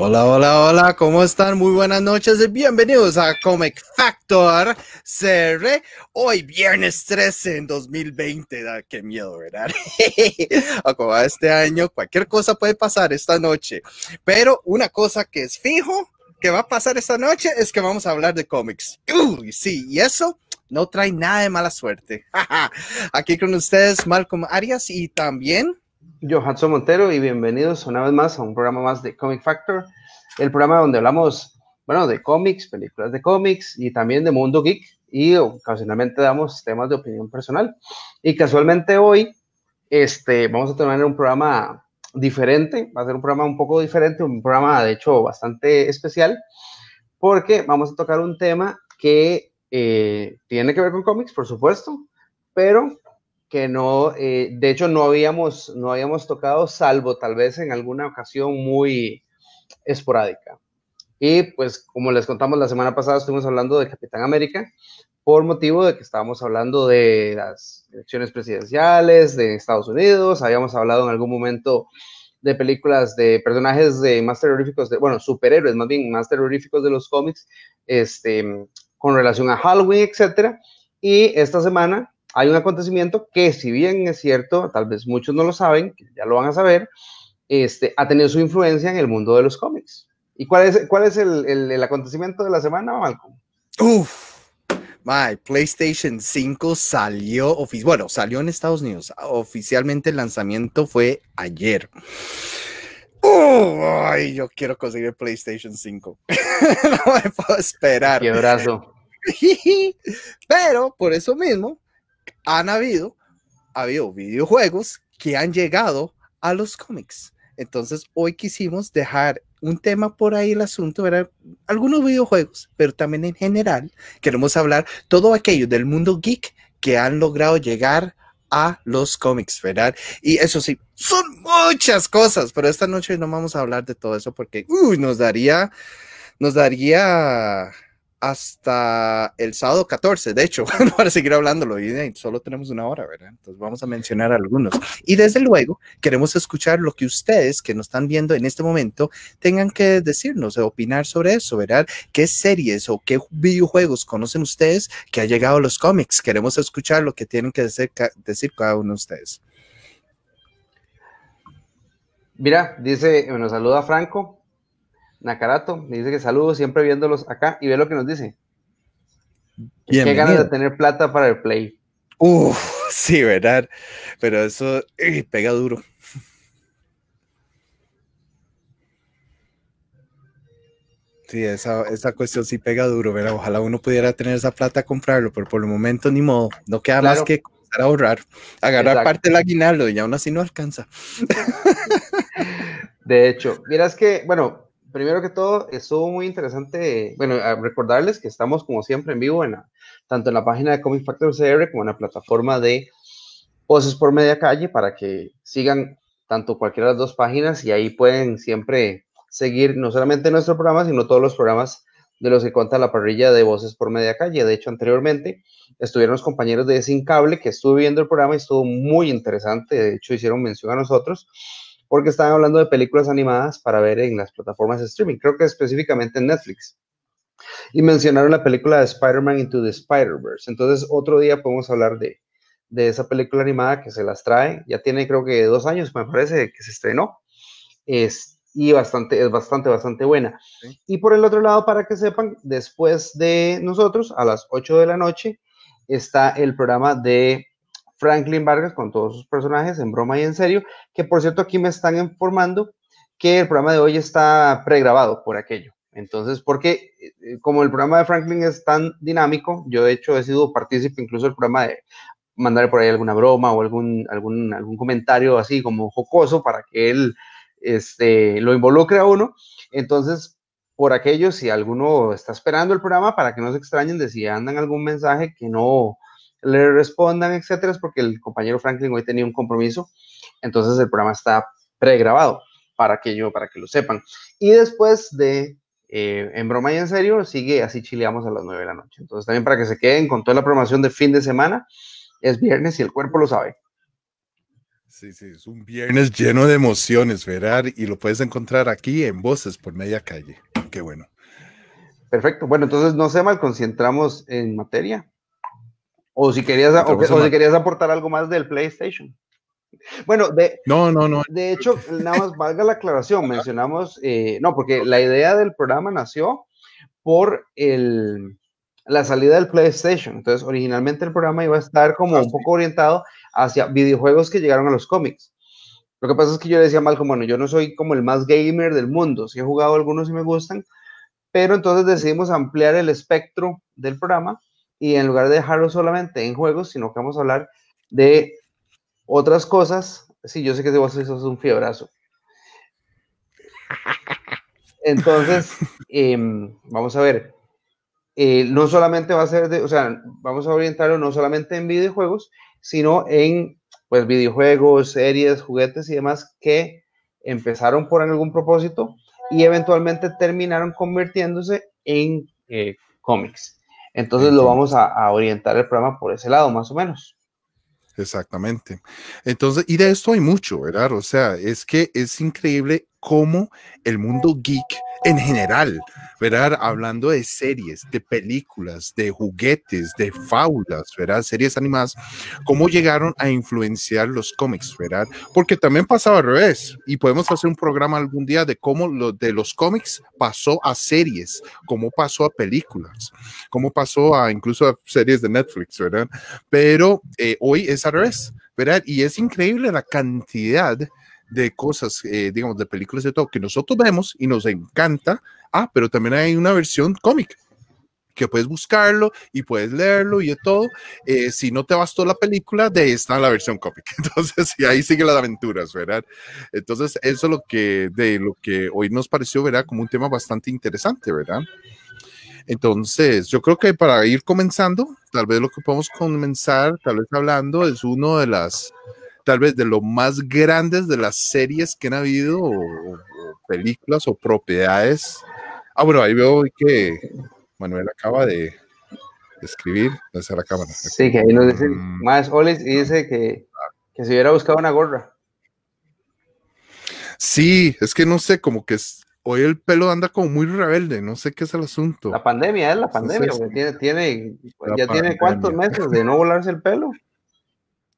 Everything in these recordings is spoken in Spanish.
Hola, hola, hola, ¿cómo están? Muy buenas noches y bienvenidos a Comic Factor CR. Hoy viernes 13 en 2020, da, qué miedo, ¿verdad? Como este año, cualquier cosa puede pasar esta noche. Pero una cosa que es fijo que va a pasar esta noche es que vamos a hablar de cómics. Uy, sí, y eso no trae nada de mala suerte. Aquí con ustedes Malcolm Arias y también... Yo, Montero, y bienvenidos una vez más a un programa más de Comic Factor el programa donde hablamos, bueno, de cómics, películas de cómics y también de mundo geek y ocasionalmente damos temas de opinión personal. Y casualmente hoy, este, vamos a tener un programa diferente, va a ser un programa un poco diferente, un programa de hecho bastante especial, porque vamos a tocar un tema que eh, tiene que ver con cómics, por supuesto, pero que no, eh, de hecho no habíamos, no habíamos tocado, salvo tal vez en alguna ocasión muy, esporádica. Y pues como les contamos la semana pasada, estuvimos hablando de Capitán América por motivo de que estábamos hablando de las elecciones presidenciales de Estados Unidos, habíamos hablado en algún momento de películas de personajes de más terroríficos, de, bueno, superhéroes más bien, más terroríficos de los cómics, este, con relación a Halloween, etcétera. Y esta semana hay un acontecimiento que si bien es cierto, tal vez muchos no lo saben, ya lo van a saber, este, ha tenido su influencia en el mundo de los cómics. ¿Y cuál es, cuál es el, acontecimiento de la semana, Malcolm? Uf, My PlayStation 5 salió, bueno, salió en Estados Unidos. Oficialmente el lanzamiento fue ayer. ay, yo quiero conseguir PlayStation 5. no me puedo esperar. Qué brazo. Pero por eso mismo han habido, ha habido videojuegos que han llegado a los cómics. Entonces, hoy quisimos dejar un tema por ahí el asunto, ¿verdad? algunos videojuegos, pero también en general queremos hablar todo aquello del mundo geek que han logrado llegar a los cómics, ¿verdad? Y eso sí, son muchas cosas, pero esta noche no vamos a hablar de todo eso porque uy, nos daría, nos daría hasta el sábado 14, de hecho, para seguir hablándolo, y solo tenemos una hora, ¿verdad? Entonces vamos a mencionar algunos. Y desde luego, queremos escuchar lo que ustedes que nos están viendo en este momento tengan que decirnos, eh, opinar sobre eso, ¿verdad? ¿Qué series o qué videojuegos conocen ustedes que ha llegado a los cómics? Queremos escuchar lo que tienen que decir, decir cada uno de ustedes. Mira, dice, nos saluda Franco, Nakarato, me dice que saludos, siempre viéndolos acá y ve lo que nos dice. Qué ganas de tener plata para el play. Uf, sí, verdad. Pero eso eh, pega duro. Sí, esa, cuestión sí pega duro, ¿verdad? Ojalá uno pudiera tener esa plata a comprarlo, pero por el momento ni modo. No queda más que comenzar a ahorrar, agarrar parte del aguinaldo y aún así no alcanza. De hecho, miras que, bueno, primero que todo, estuvo muy interesante. Bueno, recordarles que estamos, como siempre, en vivo, en tanto en la página de Comic Factor CR como en la plataforma de Voces por Media Calle para que sigan tanto cualquiera de las dos páginas y ahí pueden siempre seguir no solamente nuestro programa, sino todos los programas de los que cuenta la parrilla de Voces por Media Calle. De hecho, anteriormente estuvieron los compañeros de Sin Cable que estuvo viendo el programa y estuvo muy interesante. De hecho, hicieron mención a nosotros porque estaban hablando de películas animadas para ver en las plataformas de streaming, creo que específicamente en Netflix. Y mencionaron la película de Spider-Man Into the Spider-Verse. Entonces, otro día podemos hablar de, esa película animada que se las trae. Ya tiene creo que dos años, me parece, que se estrenó. Es, y bastante, es bastante, bastante buena. Y por el otro lado, para que sepan, después de nosotros, a las 8 de la noche, está el programa de Franklin Vargas con todos sus personajes, en broma y en serio, que por cierto aquí me están informando que el programa de hoy está pregrabado por aquello. Entonces, porque eh, como el programa de Franklin es tan dinámico, yo de hecho he sido partícipe incluso del programa de mandar por ahí alguna broma o algún, algún, algún comentario así como jocoso para que él este, lo involucre a uno. Entonces, por aquello, si alguno está esperando el programa, para que no se extrañen de si andan algún mensaje que no, le respondan, etcétera, es porque el compañero Franklin hoy tenía un compromiso, entonces el programa está pregrabado para que yo, para que lo sepan. Y después de eh, En Broma y en Serio, sigue así chileamos a las 9 de la noche. Entonces también para que se queden con toda la programación de fin de semana, es viernes y el cuerpo lo sabe. Sí, sí, es un viernes lleno de emociones, Verar, y lo puedes encontrar aquí en Voces por Media Calle. Qué bueno. Perfecto. Bueno, entonces no se mal, concentramos en materia. O si querías, querías aportar algo más del PlayStation. Bueno, de, no, no, no. De hecho, nada más valga la aclaración, mencionamos, eh, no, porque la idea del programa nació por el, la salida del PlayStation. Entonces, originalmente el programa iba a estar como ah, un poco orientado hacia videojuegos que llegaron a los cómics. Lo que pasa es que yo decía mal como, bueno, yo no soy como el más gamer del mundo, sí he jugado algunos y me gustan, pero entonces decidimos ampliar el espectro del programa y en lugar de dejarlo solamente en juegos, sino que vamos a hablar de otras cosas. Sí, yo sé que a hacer un fiebrazo. Entonces, em, vamos a ver. Eh, no solamente va a ser de, o sea, vamos a orientarlo no solamente en videojuegos, sino en pues videojuegos, series, juguetes y demás que empezaron por algún propósito y eventualmente terminaron convirtiéndose en eh, cómics. Entonces lo vamos a, orientar el programa por ese lado, más o menos. Exactamente. Entonces, y de esto hay mucho, ¿verdad? O sea, es que es increíble cómo el mundo geek en general, ¿verdad? Hablando de series, de películas, de juguetes, de fábulas, ¿verdad? Series animadas, cómo llegaron a influenciar los cómics, ¿verdad? Porque también pasaba al revés y podemos hacer un programa algún día de cómo lo de los cómics pasó a series, cómo pasó a películas, cómo pasó a incluso a series de Netflix, ¿verdad? Pero eh, hoy es al revés, ¿verdad? Y es increíble la cantidad de cosas, eh, digamos, de películas de todo que nosotros vemos y nos encanta. Ah, pero también hay una versión cómica que puedes buscarlo y puedes leerlo y de todo. Eh, si no te bastó la película, de ahí está la versión cómica, Entonces, y ahí siguen las aventuras, ¿verdad? Entonces, eso es lo que, de lo que hoy nos pareció, ¿verdad? Como un tema bastante interesante, ¿verdad? Entonces, yo creo que para ir comenzando, tal vez lo que podemos comenzar, tal vez hablando, es uno de las tal vez de los más grandes de las series que han habido, o, películas o propiedades. Ah, bueno, ahí veo que Manuel acaba de escribir, desde la cámara. Sí, que ahí nos dice, mm. más Oles y dice que, que se hubiera buscado una gorra. Sí, es que no sé, como que hoy el pelo anda como muy rebelde, no sé qué es el asunto. La pandemia, es la pandemia, tiene, tiene, ya tiene cuántos meses de no volarse el pelo.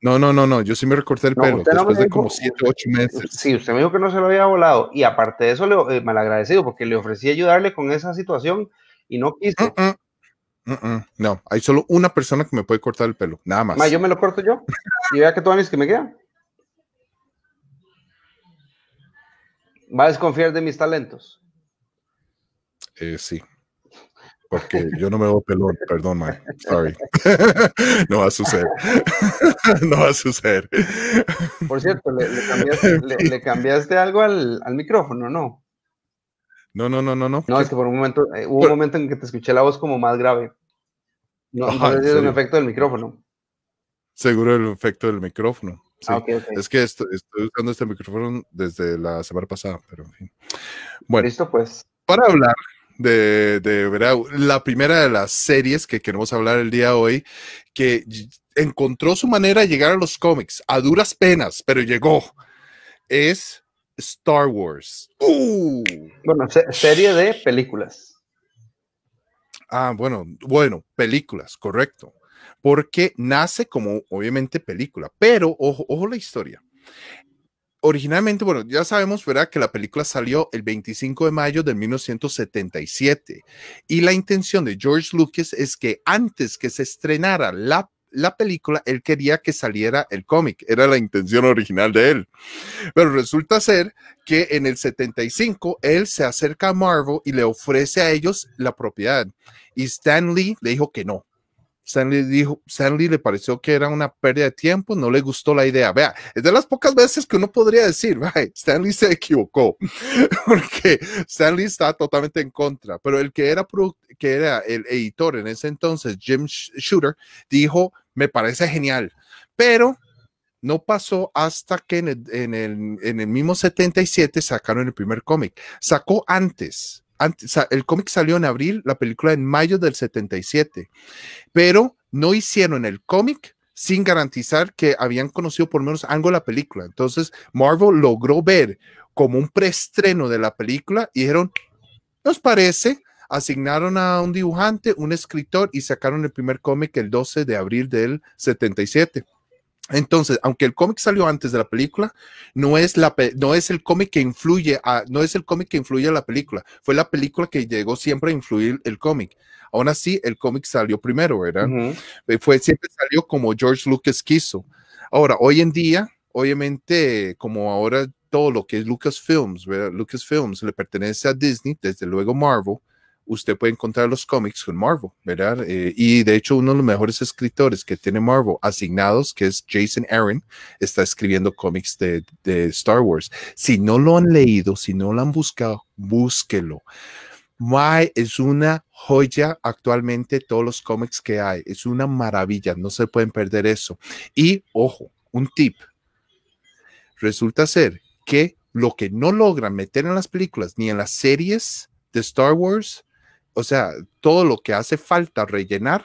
No, no, no, no, yo sí me recorté el pelo después de como 7, ocho meses. Sí, usted me dijo que no se lo había volado y aparte de eso le, eh, malagradecido porque le ofrecí ayudarle con esa situación y no quiso. Mm, mm, mm, no, hay solo una persona que me puede cortar el pelo, nada más. yo me lo corto yo y vea que todavía es que me queda. ¿Va a desconfiar de mis talentos? Eh, sí porque yo no me veo pelón, perdón, sorry. no va a suceder. no va a suceder. Por cierto, le, cambiaste, algo al, al, micrófono, ¿no? No, no, no, no, no. No, es que por un momento, eh, hubo un momento en que te escuché la voz como más grave. No, es un efecto del micrófono. Seguro el efecto del micrófono. Sí. Ah, es que estoy, estoy, usando este micrófono desde la semana pasada, pero en fin. Bueno, listo pues. Para hablar de, ¿verdad? la primera de las series que queremos hablar el día de hoy, que encontró su manera de llegar a los cómics, a duras penas, pero llegó, es Star Wars. ¡Uh! Bueno, serie de películas. Ah, bueno, bueno, películas, correcto. Porque nace como, obviamente, película, pero ojo la historia originalmente, bueno, ya sabemos, ¿verdad? Que la película salió el 25 de mayo de 1977 y la intención de George Lucas es que antes que se estrenara la, la película, él quería que saliera el cómic, era la intención original de él. Pero resulta ser que en el 75 él se acerca a Marvel y le ofrece a ellos la propiedad y Stan Lee le dijo que no, Stanley dijo, Stanley le pareció que era una pérdida de tiempo, no le gustó la idea. Vea, es de las pocas veces que uno podría decir, Stanley se equivocó, porque Stanley está totalmente en contra, pero el que era, que era el editor en ese entonces, Jim Shooter, dijo, me parece genial, pero no pasó hasta que en el, en el mismo 77 sacaron el primer cómic. Sacó antes el cómic salió en abril, la película en mayo del 77, pero no hicieron el cómic sin garantizar que habían conocido por lo menos algo la película. Entonces, Marvel logró ver como un preestreno de la película y dijeron, nos parece, asignaron a un dibujante, un escritor y sacaron el primer cómic el 12 de abril del 77. Entonces, aunque el cómic salió antes de la película, no es, la no es el cómic que influye a, no es el cómic que influye la película, fue la película que llegó siempre a influir el cómic. Aún así, el cómic salió primero, ¿verdad? Eh, fue, siempre salió como George Lucas quiso. Ahora, hoy en día, obviamente, como ahora todo lo que es Lucasfilms, Lucasfilms le pertenece a Disney, desde luego Marvel, usted puede encontrar los cómics con Marvel, ¿verdad? Eh, y de hecho, uno de los mejores escritores que tiene Marvel asignados, que es Jason Aaron, está escribiendo cómics de, Star Wars. Si no lo han leído, si no lo han buscado, búsquelo. My es una joya actualmente todos los cómics que hay. Es una maravilla, no se pueden perder eso. Y ojo, un tip. Resulta ser que lo que no logran meter en las películas ni en las series de Star Wars, o sea, todo lo que hace falta rellenar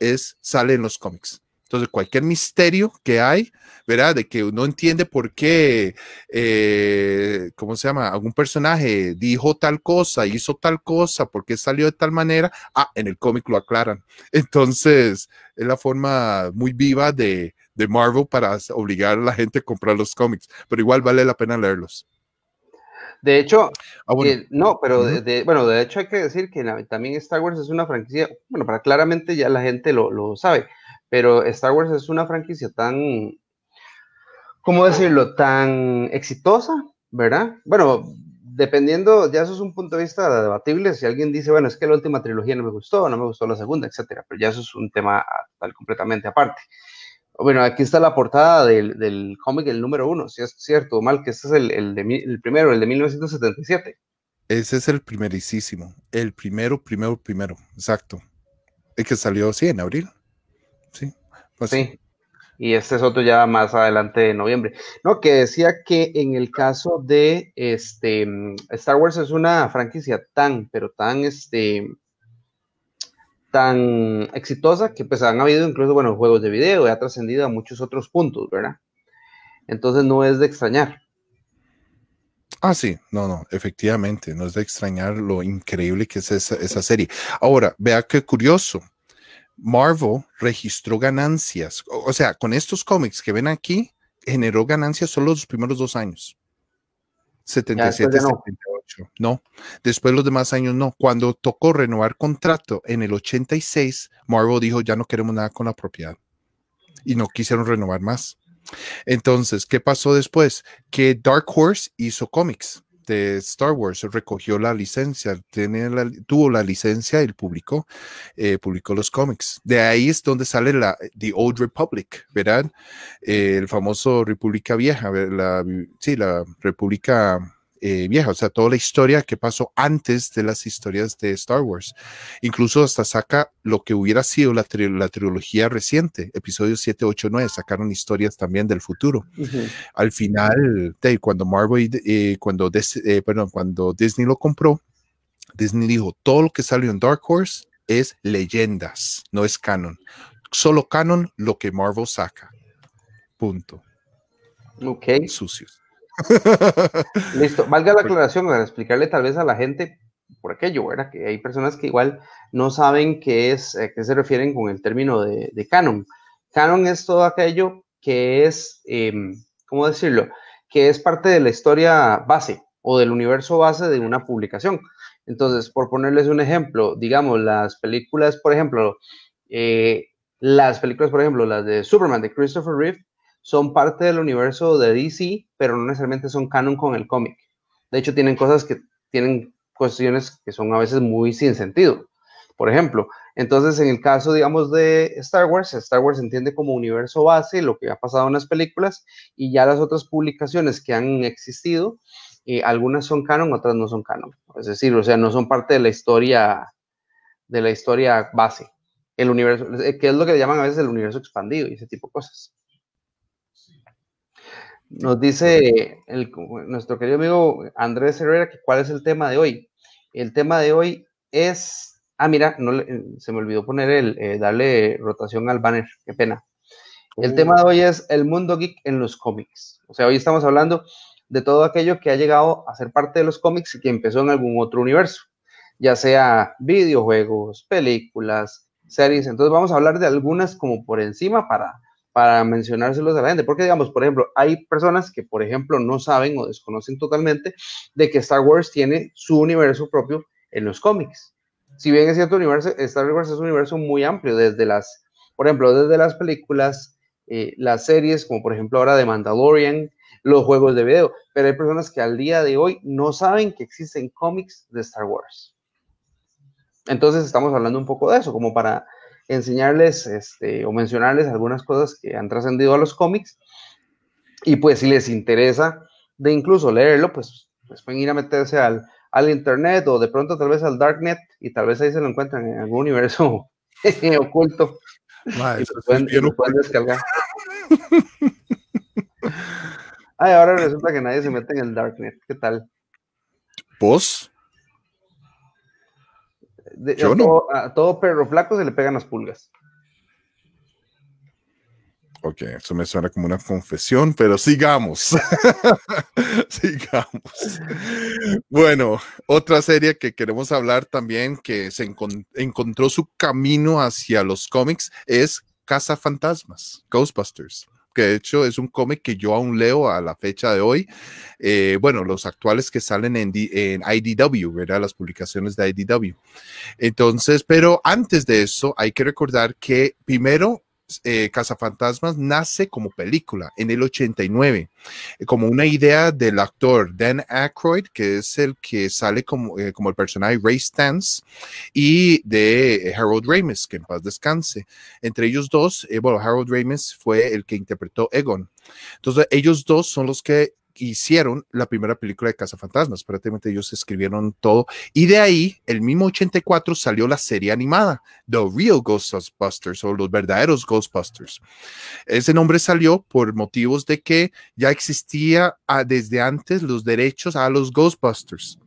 es, sale en los cómics. Entonces, cualquier misterio que hay, ¿verdad? De que uno entiende por qué, eh, ¿cómo se llama? Algún personaje dijo tal cosa, hizo tal cosa, por qué salió de tal manera. Ah, en el cómic lo aclaran. Entonces, es la forma muy viva de Marvel para obligar a la gente a comprar los cómics. Pero igual vale la pena leerlos. De hecho, ah, eh, no, pero de, bueno, de hecho hay que decir que también Star Wars es una franquicia, bueno, para claramente ya la gente lo, sabe, pero Star Wars es una franquicia tan, ¿cómo decirlo?, tan exitosa, ¿verdad? Bueno, dependiendo, ya eso es un punto de vista debatible, si alguien dice, bueno, es que la última trilogía no me gustó, no me gustó la segunda, etcétera, pero ya eso es un tema tal completamente aparte. Bueno, aquí está la portada del, cómic, el número uno, si es cierto o mal, que este es el, el, primero, el de 1977. Ese es el primerísimo, el primero, primero, primero, exacto. Y que salió, sí, en abril. Sí. Pues, sí. Y este es otro ya más adelante de noviembre. No, que decía que en el caso de este, mm, Star Wars es una franquicia tan, pero tan este, tan exitosa que pues han habido incluso, bueno, juegos de video y ha trascendido a muchos otros puntos, ¿verdad? Entonces no es de extrañar. Ah, sí, no, no, efectivamente, no es de extrañar lo increíble que es esa, serie. Ahora, vea qué curioso. Marvel registró ganancias, o, sea, con estos cómics que ven aquí, generó ganancias solo los primeros dos años. 77, no. Después los demás años no. Cuando tocó renovar contrato en el 86, Marvel dijo, ya no queremos nada con la propiedad. Y no quisieron renovar más. Entonces, ¿qué pasó después? Que Dark Horse hizo cómics de Star Wars, recogió la licencia, tuvo la licencia y publicó, eh, publicó los cómics. De ahí es donde sale la The Old Republic, ¿verdad? el famoso República Vieja, sí, la República eh, vieja, o sea, toda la historia que pasó antes de las historias de Star Wars. Incluso hasta saca lo que hubiera sido la, trilogía reciente, episodios 7, 8, 9, sacaron historias también del futuro. Al final, cuando Marvel, eh, cuando, eh, cuando Disney lo compró, Disney dijo, todo lo que salió en Dark Horse es leyendas, no es canon. Solo canon lo que Marvel saca. Punto. Ok. Sucios. Listo. Valga la pues aclaración para explicarle tal vez a la gente por aquello, era Que hay personas que igual no saben qué es, a qué se refieren con el término de, canon. Canon es todo aquello que es, em, ¿cómo decirlo? Que es parte de la historia base o del universo base de una publicación. Entonces, por ponerles un ejemplo, digamos, las películas, por ejemplo, eh, las películas, por ejemplo, las de Superman de Christopher Reeve, son parte del universo de DC, pero no necesariamente son canon con el cómic. De hecho, tienen cosas que tienen cuestiones que son a veces muy sin sentido. Por ejemplo, entonces en el caso, digamos, de Star Wars, Star Wars entiende como universo base, lo que ha pasado en las películas, y ya las otras publicaciones que han existido, y eh, algunas son canon, otras no son canon. Es decir, o sea, no son parte de la historia, de la historia base, el universo, eh, que es lo que llaman a veces el universo expandido y ese tipo de cosas. Nos dice nuestro querido amigo Andrés Herrera que cuál es el tema de hoy. El tema de hoy es. Ah, mira, no, se me olvidó poner el eh, darle rotación al banner, qué pena. El tema de hoy es el mundo geek en los cómics. O sea, hoy estamos hablando de todo aquello que ha llegado a ser parte de los cómics y que empezó en algún otro universo, ya sea videojuegos, películas, series. Entonces vamos a hablar de algunas como por encima para para mencionárselos a la gente, porque digamos, por ejemplo, hay personas que, por ejemplo, no saben o desconocen totalmente de que Star Wars tiene su universo propio en los cómics. Si bien es cierto, universo, Star Wars es un universo muy amplio, desde las, por ejemplo, desde las películas, eh, las series, como por ejemplo ahora de Mandalorian, los juegos de video, pero hay personas que al día de hoy no saben que existen cómics de Star Wars. Entonces estamos hablando un poco de eso, como para enseñarles este, o mencionarles algunas cosas que han trascendido a los cómics. Y pues si les interesa de incluso leerlo, pues, pues, pueden ir a meterse al, al internet o de pronto tal vez al darknet y tal vez ahí se lo encuentran en algún universo oculto. y Ay, ahora resulta que nadie se mete en el darknet. ¿Qué tal? ¿Vos? a, todo, a perro flaco se le pegan las pulgas. Ok, eso me suena como una confesión, pero sigamos. sigamos. Bueno, otra serie que queremos hablar también que se encontró su camino hacia los cómics es Casa Fantasmas, Ghostbusters que de hecho es un cómic que yo aún leo a la fecha de hoy. Eh, bueno, los actuales que salen en, en, IDW, ¿verdad? Las publicaciones de IDW. Entonces, pero antes de eso, hay que recordar que primero eh, Cazafantasmas nace como película en el 89, eh, como una idea del actor Dan Aykroyd, que es el que sale como, eh, como el personaje Ray Stans, y de eh, Harold Ramis, que en paz descanse. Entre ellos dos, bueno, Harold Ramis fue el que interpretó Egon. Entonces, ellos dos son los que hicieron la primera película de Cazafantasmas. Prácticamente ellos escribieron todo. Y de ahí, el mismo 84, salió la serie animada, The Real Ghostbusters o Los Verdaderos Ghostbusters. Ese nombre salió por motivos de que ya existía ah, desde antes los derechos a los Ghostbusters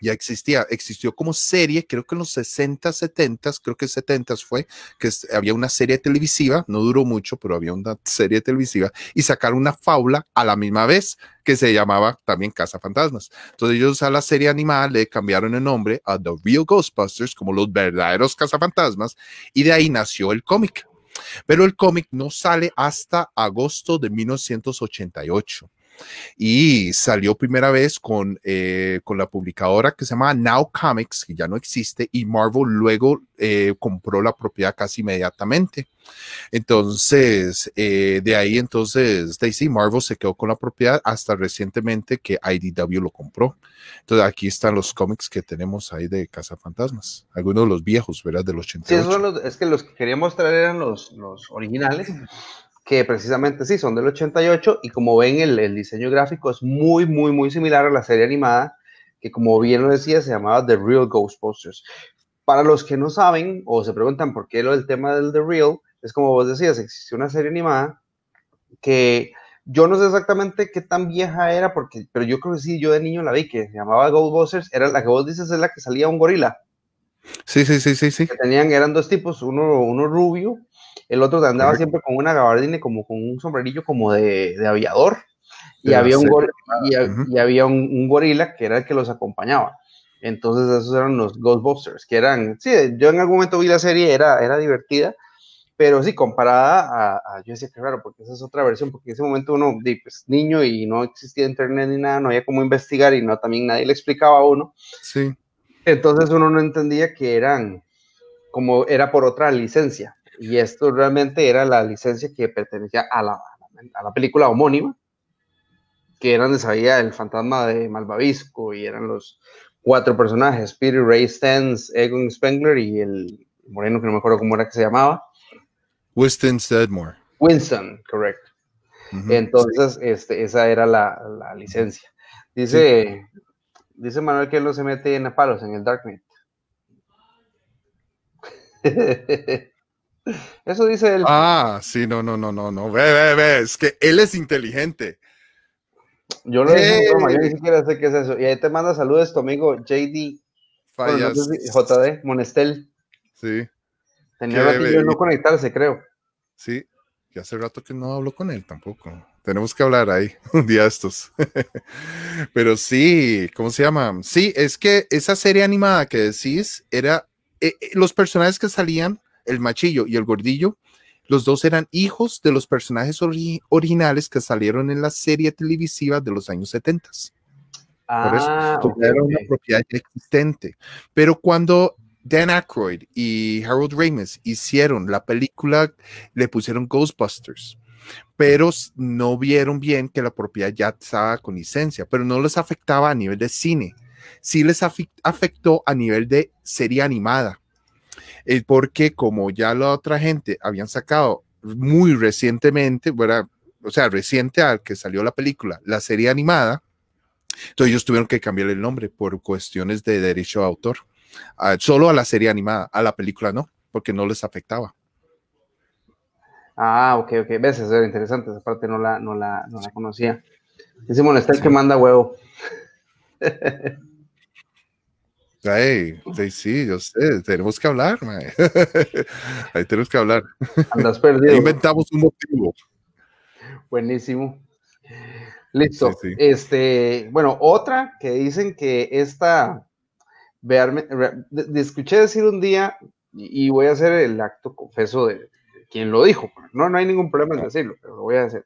ya existía, existió como serie, creo que en los 60, 70, creo que 70 fue, que había una serie televisiva, no duró mucho, pero había una serie televisiva, y sacaron una fábula a la misma vez que se llamaba también Casa Fantasmas. Entonces ellos a la serie animada le cambiaron el nombre a The Real Ghostbusters, como los verdaderos Fantasmas y de ahí nació el cómic. Pero el cómic no sale hasta agosto de 1988 y salió primera vez con, eh, con la publicadora que se llama Now Comics, que ya no existe, y Marvel luego eh, compró la propiedad casi inmediatamente. Entonces, eh, de ahí entonces, Daisy Marvel se quedó con la propiedad hasta recientemente que IDW lo compró. Entonces, aquí están los cómics que tenemos ahí de Casa Fantasmas, algunos de los viejos, ¿verdad? Del 80 Sí, es que los que quería mostrar eran los, los originales que precisamente sí, son del 88 y como ven el, diseño gráfico es muy, muy, muy similar a la serie animada que como bien lo decía se llamaba The Real Ghostbusters. Para los que no saben o se preguntan por qué lo del tema del The Real, es como vos decías, existe una serie animada que yo no sé exactamente qué tan vieja era, porque, pero yo creo que sí, yo de niño la vi, que se llamaba Ghostbusters, era la que vos dices, es la que salía un gorila. Sí, sí, sí, sí, sí. tenían, eran dos tipos, uno, uno rubio el otro andaba siempre con una gabardina como con un sombrerillo como de, de aviador. Y, había ah, un gorila, que era el que los acompañaba. Entonces esos eran los Ghostbusters, que eran, sí, yo en algún momento vi la serie, era, era divertida, pero sí, comparada a, yo decía que raro, porque esa es otra versión, porque en ese momento uno, pues, niño y no existía internet ni nada, no había cómo investigar y no, también nadie le explicaba a uno. Sí. Entonces uno no entendía que eran, como era por otra licencia, y esto realmente era la licencia que pertenecía a la, a la película homónima, que era donde sabía el fantasma de Malvavisco y eran los cuatro personajes, Peter Ray Stans, Egon Spengler y el moreno que no me acuerdo cómo era que se llamaba. Winston Sedmore. Winston, correcto. Entonces, este, esa era la, licencia. Dice, dice Manuel que él no se mete en palos en el Darknet. Eso dice él. Ah, sí, no, no, no, no, no. Ve, ve, ve, es que él es inteligente. Yo lo sé, yo ni siquiera sé qué es eso. Y ahí te manda saludos tu amigo JD. JD, Monestel. Sí. Tenía no conectarse, creo. Sí, y hace rato que no hablo con él tampoco. Tenemos que hablar ahí un día estos. Pero sí, ¿cómo se llama? Sí, es que esa serie animada que decís era eh, eh, los personajes que salían el machillo y el gordillo, los dos eran hijos de los personajes originales que salieron en la serie televisiva de los años 70. Ah, Por pues, una propiedad existente. Pero cuando Dan Aykroyd y Harold Ramis hicieron la película, le pusieron Ghostbusters, pero no vieron bien que la propiedad ya estaba con licencia, pero no les afectaba a nivel de cine, sí les afectó a nivel de serie animada porque como ya la otra gente habían sacado muy recientemente, o sea, reciente al que salió la película, la serie animada, entonces ellos tuvieron que cambiar el nombre por cuestiones de derecho de autor, ah, solo a la serie animada, a la película no, porque no les afectaba. Ah, ok, ok, ves, eso era interesante, esa parte no la, no la, conocía. Dice estás el que manda huevo. sí, sí, yo sé, tenemos que hablar, Ahí tenemos que hablar. Andas perdido. inventamos un motivo. Buenísimo. Listo. Este, bueno, otra que dicen que esta, vearme, escuché decir un día, y voy a hacer el acto confeso de quien lo dijo. No, no hay ningún problema en decirlo, pero lo voy a decir.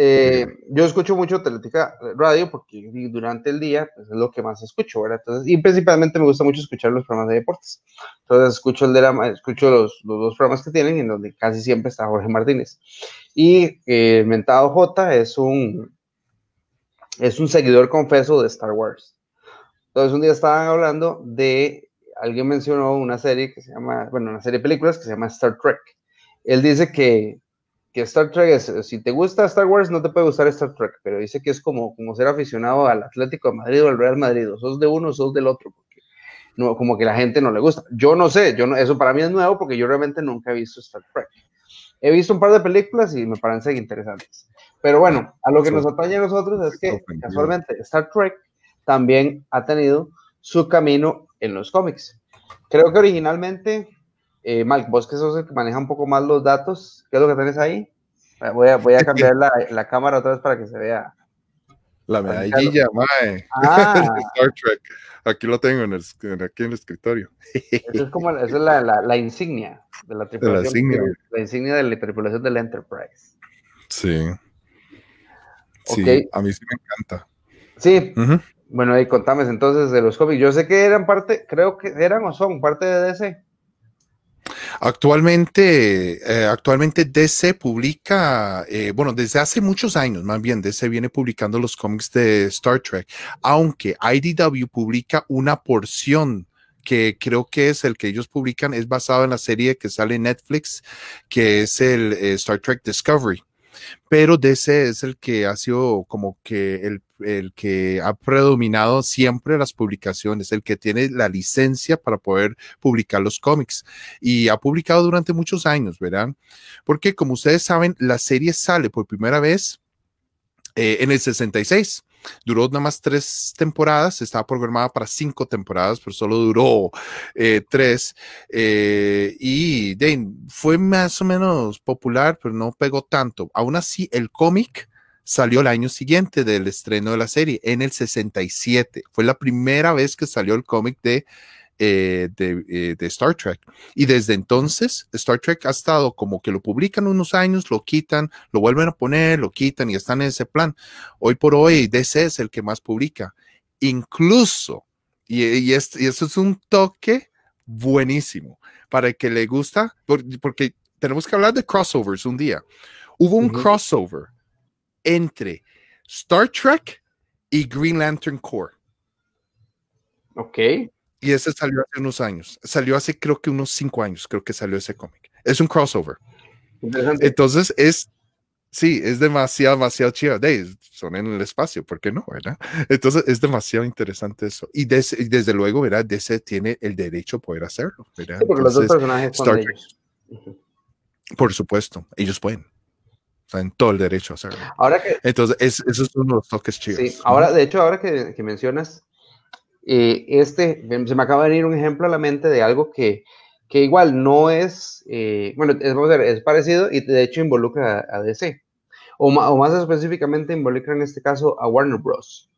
Eh, yo escucho mucho Teletica Radio porque durante el día pues, es lo que más escucho, ¿verdad? Entonces, y principalmente me gusta mucho escuchar los programas de deportes. Entonces escucho, el de escucho los, los dos programas que tienen en donde casi siempre está Jorge Martínez. Y eh, Mentado J es un, es un seguidor confeso de Star Wars. Entonces un día estaban hablando de, alguien mencionó una serie que se llama, bueno, una serie de películas que se llama Star Trek. Él dice que Star Trek es, si te gusta Star Wars, no te puede gustar Star Trek, pero dice que es como, como ser aficionado al Atlético de Madrid o al Real Madrid, o sos de uno, o sos del otro, porque no, como que la gente no le gusta. Yo no sé, yo eso para mí es nuevo porque yo realmente nunca he visto Star Trek. He visto un par de películas y me parecen interesantes. Pero bueno, a lo que nos atañe a nosotros es que casualmente Star Trek también ha tenido su camino en los cómics. Creo que originalmente eh, vos que sos el que maneja un poco más los datos, ¿qué es lo que tenés ahí? Eh, voy a, cambiar la, cámara otra vez para que se vea. La medallilla, mae. Ah. Star Aquí lo tengo en el, aquí en el escritorio. es como esa es la, insignia de la tripulación. la insignia. de la tripulación de la Enterprise. Sí. Sí, a mí sí me encanta. Sí. Bueno, ahí contame entonces de los cómics. Yo sé que eran parte, creo que eran o son parte de DC. Actualmente, eh, actualmente DC publica, eh, bueno, desde hace muchos años más bien, DC viene publicando los cómics de Star Trek, aunque IDW publica una porción que creo que es el que ellos publican, es basado en la serie que sale en Netflix, que es el eh, Star Trek Discovery pero DC es el que ha sido como que el, que ha predominado siempre las publicaciones, el que tiene la licencia para poder publicar los cómics y ha publicado durante muchos años, ¿verdad? Porque como ustedes saben, la serie sale por primera vez eh, en el 66. Duró nada más tres temporadas, estaba programada para cinco temporadas, pero solo duró eh, tres. Eh, y Dane fue más o menos popular, pero no pegó tanto. Aún así, el cómic salió el año siguiente del estreno de la serie, en el 67. Fue la primera vez que salió el cómic de eh, eh, de, Star Trek. Y desde entonces, Star Trek ha estado como que lo publican unos años, lo quitan, lo vuelven a poner, lo quitan y están en ese plan. Hoy por hoy, DC es el que más publica. Incluso, y, es, eso es un toque buenísimo para el que le gusta, porque tenemos que hablar de crossovers un día. Hubo un crossover entre Star Trek y Green Lantern Corps. Ok. Y ese salió hace unos años. Salió hace creo que unos cinco años, creo que salió ese cómic. Es un crossover. Entonces es, sí, es demasiado, demasiado chido. son en el espacio, ¿por qué no? ¿verdad? Entonces es demasiado interesante eso. Y, desde luego, ¿verdad? DC tiene el derecho a poder hacerlo. los Por supuesto, ellos pueden. Tienen todo el derecho a hacerlo. Ahora que, Entonces, es, esos son los toques chidos. Sí, ahora, de hecho, ahora que mencionas eh, este, se me acaba de venir un ejemplo a la mente de algo que, que igual no es, eh, bueno, es, vamos a ver, es parecido y de hecho involucra a, DC. O, o, más específicamente involucra en este caso a Warner Bros.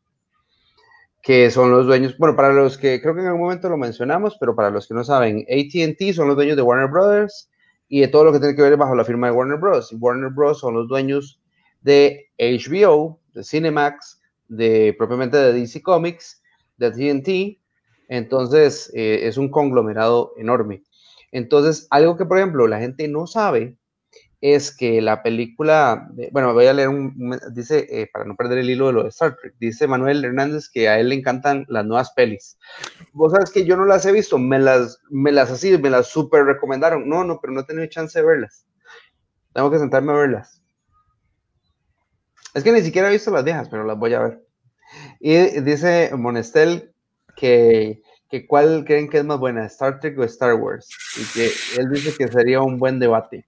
Que son los dueños, bueno, para los que creo que en algún momento lo mencionamos, pero para los que no saben, ATT son los dueños de Warner Brothers y de todo lo que tiene que ver bajo la firma de Warner Bros. Warner Bros. son los dueños de HBO, de Cinemax, de propiamente de DC Comics de TNT, entonces eh, es un conglomerado enorme. Entonces, algo que por ejemplo la gente no sabe es que la película, bueno, voy a leer un, dice, eh, para no perder el hilo de lo de Star Trek, dice Manuel Hernández que a él le encantan las nuevas pelis. Vos sabes que yo no las he visto, me las, me las así, me las super recomendaron. No, no, pero no he tenido chance de verlas. Tengo que sentarme a verlas. Es que ni siquiera he visto las viejas, pero las voy a ver. Y dice Monestel que, que cuál creen que es más buena, Star Trek o Star Wars. Y que él dice que sería un buen debate.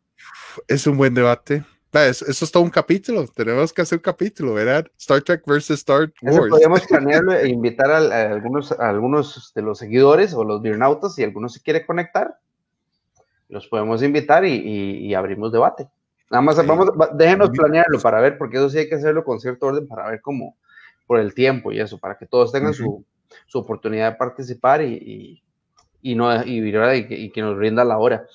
Es un buen debate. Ah, eso, eso es todo un capítulo. Tenemos que hacer un capítulo, ¿verdad? Star Trek versus Star Wars. podríamos planearlo e invitar a, algunos, algunos de los seguidores o los birnautos si alguno se quiere conectar, los podemos invitar y, y abrimos debate. Nada más, vamos, déjenos planearlo para ver, porque eso sí hay que hacerlo con cierto orden para ver cómo, por el tiempo y eso, para que todos tengan su, oportunidad de participar y, no, y, y, que nos rinda la hora.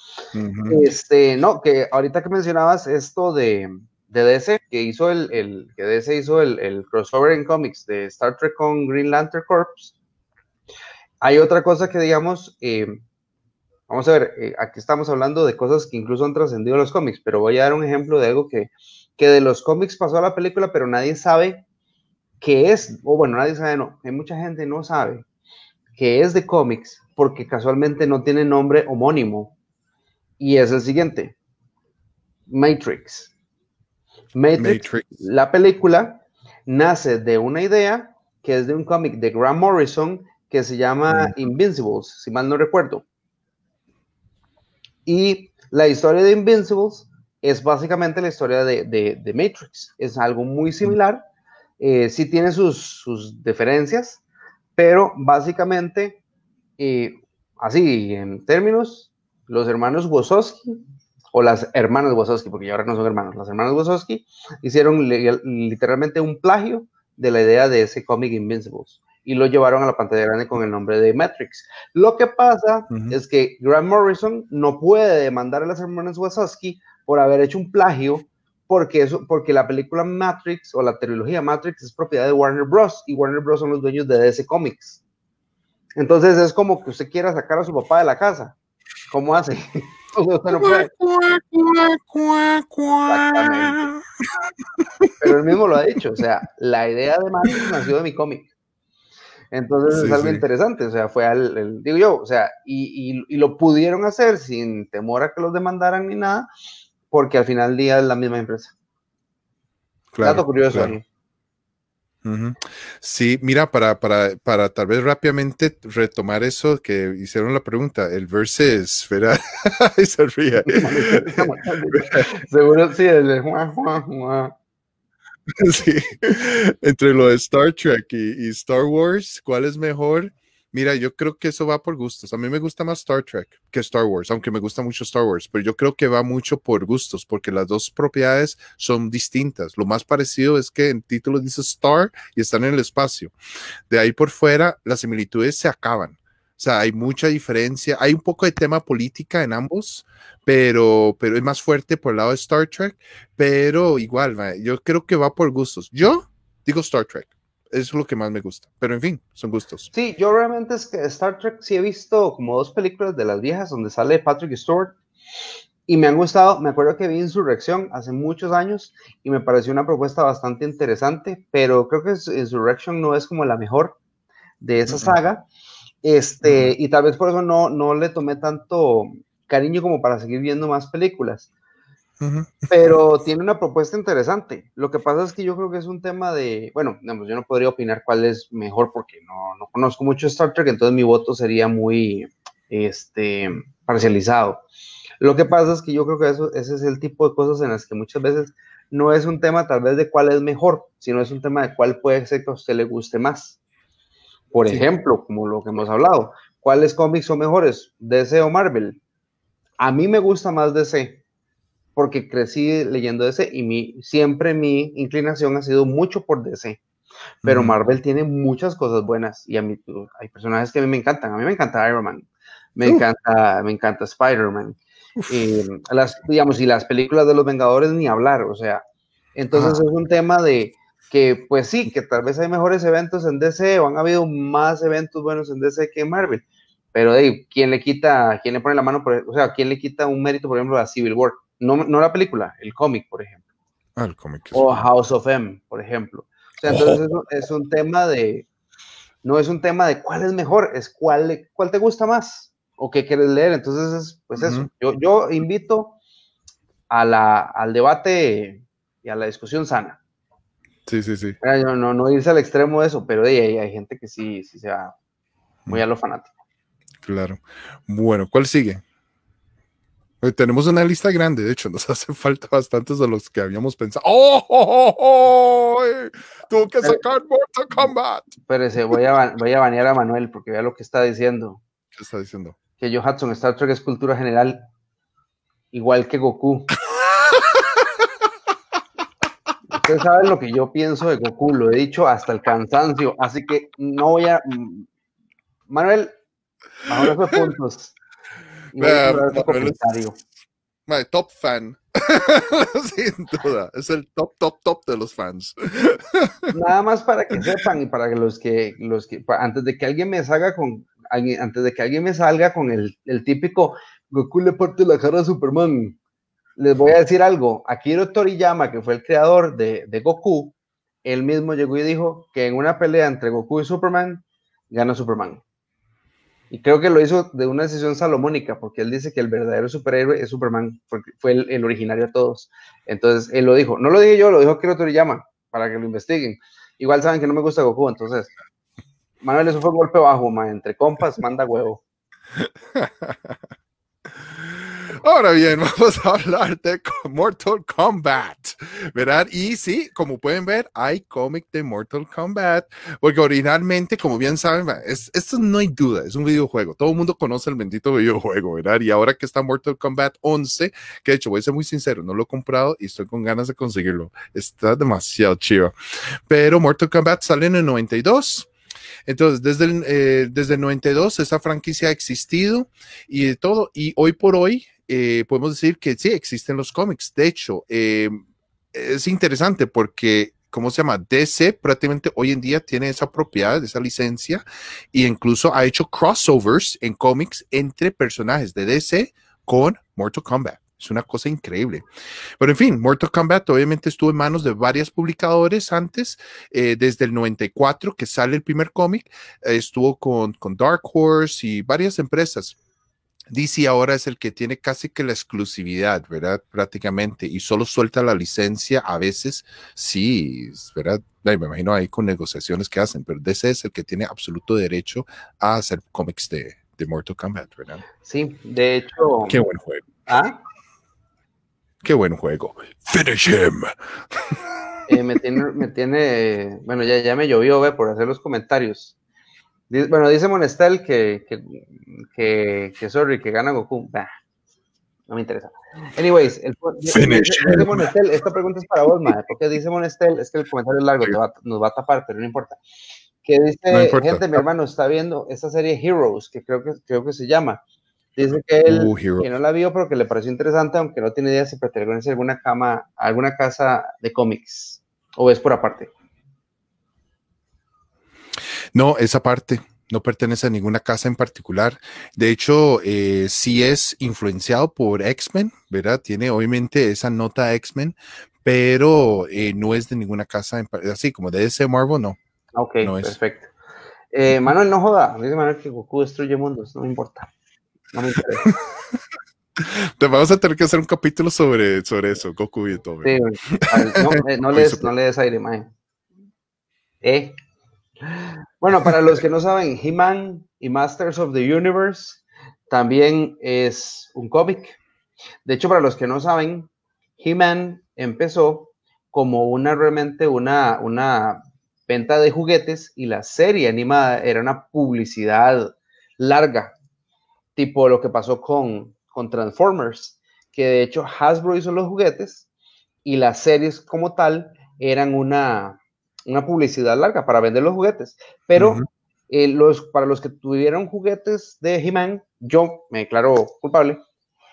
este, no, que ahorita que mencionabas esto de, de DC, que hizo el, el que DC hizo el, crossover en cómics de Star Trek con Green Lantern Corps, hay otra cosa que digamos... Eh, vamos a ver, eh, aquí estamos hablando de cosas que incluso han trascendido los cómics, pero voy a dar un ejemplo de algo que, que de los cómics pasó a la película, pero nadie sabe que es, o bueno, nadie sabe, no, hay mucha gente no sabe que es de cómics porque casualmente no tiene nombre homónimo y es el siguiente, Matrix. Matrix, la película nace de una idea que es de un cómic de Graham Morrison que se llama Invincibles, si mal no recuerdo. Y la historia de Invincibles es básicamente la historia de, de Matrix. Es algo muy similar, eh, sí tiene sus, sus, diferencias, pero básicamente, eh, así en términos, los hermanos Wozowski, o las hermanas Wozowski, porque ya ahora no son hermanos, las hermanas Wozowski hicieron literalmente un plagio de la idea de ese cómic Invincibles y lo llevaron a la pantalla grande con el nombre de Matrix. Lo que pasa es que Grant Morrison no puede demandar a las hermanas Wazowski por haber hecho un plagio porque, eso, porque la película Matrix o la trilogía Matrix es propiedad de Warner Bros. y Warner Bros. son los dueños de DC Comics. Entonces es como que usted quiera sacar a su papá de la casa. ¿Cómo hace? Pero él mismo lo ha dicho, o sea, la idea de Matrix nació de mi cómic. Entonces es algo interesante, o sea, fue al, el, digo yo, o sea, y, y, y lo pudieron hacer sin temor a que los demandaran ni nada, porque al final del día es la misma empresa. Claro, Dato curioso. Claro. Sí, mira, para, para, para, tal vez rápidamente retomar eso que hicieron la pregunta, el versus, ¿verdad? Se ríe. Seguro sí, el de Sí, entre lo de Star Trek y, y Star Wars, ¿cuál es mejor? Mira, yo creo que eso va por gustos. A mí me gusta más Star Trek que Star Wars, aunque me gusta mucho Star Wars, pero yo creo que va mucho por gustos, porque las dos propiedades son distintas. Lo más parecido es que en título dice Star y están en el espacio. De ahí por fuera, las similitudes se acaban. O sea, hay mucha diferencia. Hay un poco de tema política en ambos, pero, pero es más fuerte por el lado de Star Trek. Pero igual, yo creo que va por gustos. Yo digo Star Trek es lo que más me gusta. Pero en fin, son gustos. Sí, yo realmente es que Star Trek sí he visto como dos películas de las viejas donde sale Patrick Stewart y me han gustado. Me acuerdo que vi Insurrección hace muchos años y me pareció una propuesta bastante interesante, pero creo que Insurrection no es como la mejor de esa saga. Este, y tal vez por eso no, no le tomé tanto cariño como para seguir viendo más películas. Pero tiene una propuesta interesante. Lo que pasa es que yo creo que es un tema de, bueno, yo no podría opinar cuál es mejor porque no, conozco mucho Star Trek, entonces mi voto sería muy este, parcializado. Lo que pasa es que yo creo que eso, ese es el tipo de cosas en las que muchas veces no es un tema tal vez de cuál es mejor, sino es un tema de cuál puede ser que a usted le guste más. Por ejemplo, como lo que hemos hablado, ¿cuáles cómics son mejores, DC o Marvel? A mí me gusta más DC, porque crecí leyendo DC y mi, siempre mi inclinación ha sido mucho por DC. Pero Marvel tiene muchas cosas buenas y a mí uh, hay personajes que a mí me encantan. A mí me encanta Iron Man, me encanta, me encanta Spider-Man. las, digamos, y las películas de los Vengadores ni hablar, o sea. Entonces es un tema de que, pues sí, que tal vez hay mejores eventos en DC o han habido más eventos buenos en DC que Marvel. Pero, ¿quién le quita, quién le pone la mano, por, o sea, quién le quita un mérito, por ejemplo, a Civil War? no, no la película, el cómic, por ejemplo. Ah, cómic. O House of M, por ejemplo. O sea, entonces es, un tema de, no es un tema de cuál es mejor, es cuál, cuál te gusta más o qué quieres leer. Entonces, es, pues eso, yo, yo invito a la, al debate y a la discusión sana. Sí, sí, sí. No, no, irse al extremo de eso, pero hay, hay gente que sí, sí se va muy a lo fanático. Claro. Bueno, ¿cuál sigue? Eh, tenemos una lista grande, de hecho, nos hace falta bastantes de los que habíamos pensado. ¡Oh! oh, oh, oh eh! Tuvo que sacar Mortal Kombat. Espérese, voy a, a banear a Manuel porque vea lo que está diciendo. ¿Qué está diciendo? Que yo Hudson, Star Trek es cultura general, igual que Goku. Ustedes saben lo que yo pienso de Goku, lo he dicho hasta el cansancio, así que no voy a. Mm, Manuel, ahora fue puntos top fan. Sin duda, es el top, top, top de los fans. Nada más para que sepan y para que los que, los que antes de que alguien me salga con, antes de que alguien me salga con el, típico Goku le parte la cara a Superman, les voy a decir algo. Akiro Toriyama, que fue el creador de, de Goku, él mismo llegó y dijo que en una pelea entre Goku y Superman, gana Superman. Y creo que lo hizo de una decisión salomónica, porque él dice que el verdadero superhéroe es Superman, fue el, originario de todos. Entonces, él lo dijo. No lo dije yo, lo dijo Kiro Toriyama, para que lo investiguen. Igual saben que no me gusta Goku, entonces. Manuel, eso fue golpe bajo, ma. Entre compas, manda huevo. Ahora bien, vamos a hablar de Mortal Kombat, ¿verdad? Y sí, como pueden ver, hay cómic de Mortal Kombat, porque originalmente, como bien saben, es, esto no hay duda, es un videojuego. Todo el mundo conoce el bendito videojuego, ¿verdad? Y ahora que está Mortal Kombat 11, que de hecho, voy a ser muy sincero, no lo he comprado y estoy con ganas de conseguirlo. Está demasiado chido. Pero Mortal Kombat sale en el 92. Entonces, desde el, eh, desde el 92 esa franquicia ha existido y de todo, y hoy por hoy eh, podemos decir que sí, existen los cómics. De hecho, eh, es interesante porque, ¿cómo se llama? DC prácticamente hoy en día tiene esa propiedad, esa licencia, e incluso ha hecho crossovers en cómics entre personajes de DC con Mortal Kombat. Es una cosa increíble. Pero en fin, Mortal Kombat obviamente estuvo en manos de varios publicadores antes, eh, desde el 94 que sale el primer cómic, estuvo con, con Dark Horse y varias empresas. DC ahora es el que tiene casi que la exclusividad, ¿verdad? Prácticamente, y solo suelta la licencia a veces, sí, ¿verdad? me imagino ahí con negociaciones que hacen, pero DC es el que tiene absoluto derecho a hacer cómics de, de Mortal Kombat, ¿verdad? Sí, de hecho. Qué buen juego. ¿Ah? Qué buen juego. Finish him. Eh, me, tiene, bueno, ya, ya me llovió, ve, por hacer los comentarios. Bueno, dice Monestel que, que, que, que sorry, que gana Goku. no me interesa. Anyways, dice, esta pregunta es para vos, ¿Por porque dice Monestel, es que el comentario es largo, nos va a tapar, pero no importa. Que dice, gente, mi hermano está viendo esta serie Heroes, que creo que, creo que se llama. Dice que él uh, que no la vio, pero que le pareció interesante, aunque no tiene idea si pertenece a alguna cama, a alguna casa de cómics, o es por aparte. No, esa parte no pertenece a ninguna casa en particular. De hecho, eh, sí es influenciado por X-Men, ¿verdad? Tiene obviamente esa nota X-Men, pero eh, no es de ninguna casa, así como de ese Marvel, no. Ah, ok, perfecto. Eh, Manuel, no joda. Dice Manuel que Goku destruye mundos, no me importa. Te vamos a tener que hacer un capítulo sobre, sobre eso, Goku y todo. no, le des, no le des aire, man. Eh. Bueno, para los que no saben, He-Man y Masters of the Universe también es un cómic. De hecho, para los que no saben, He-Man empezó como una realmente una, una venta de juguetes y la serie animada era una publicidad larga, tipo lo que pasó con, con Transformers, que de hecho Hasbro hizo los juguetes y las series como tal eran una, una publicidad larga para vender los juguetes. Pero eh, los, para los que tuvieron juguetes de he yo me declaro culpable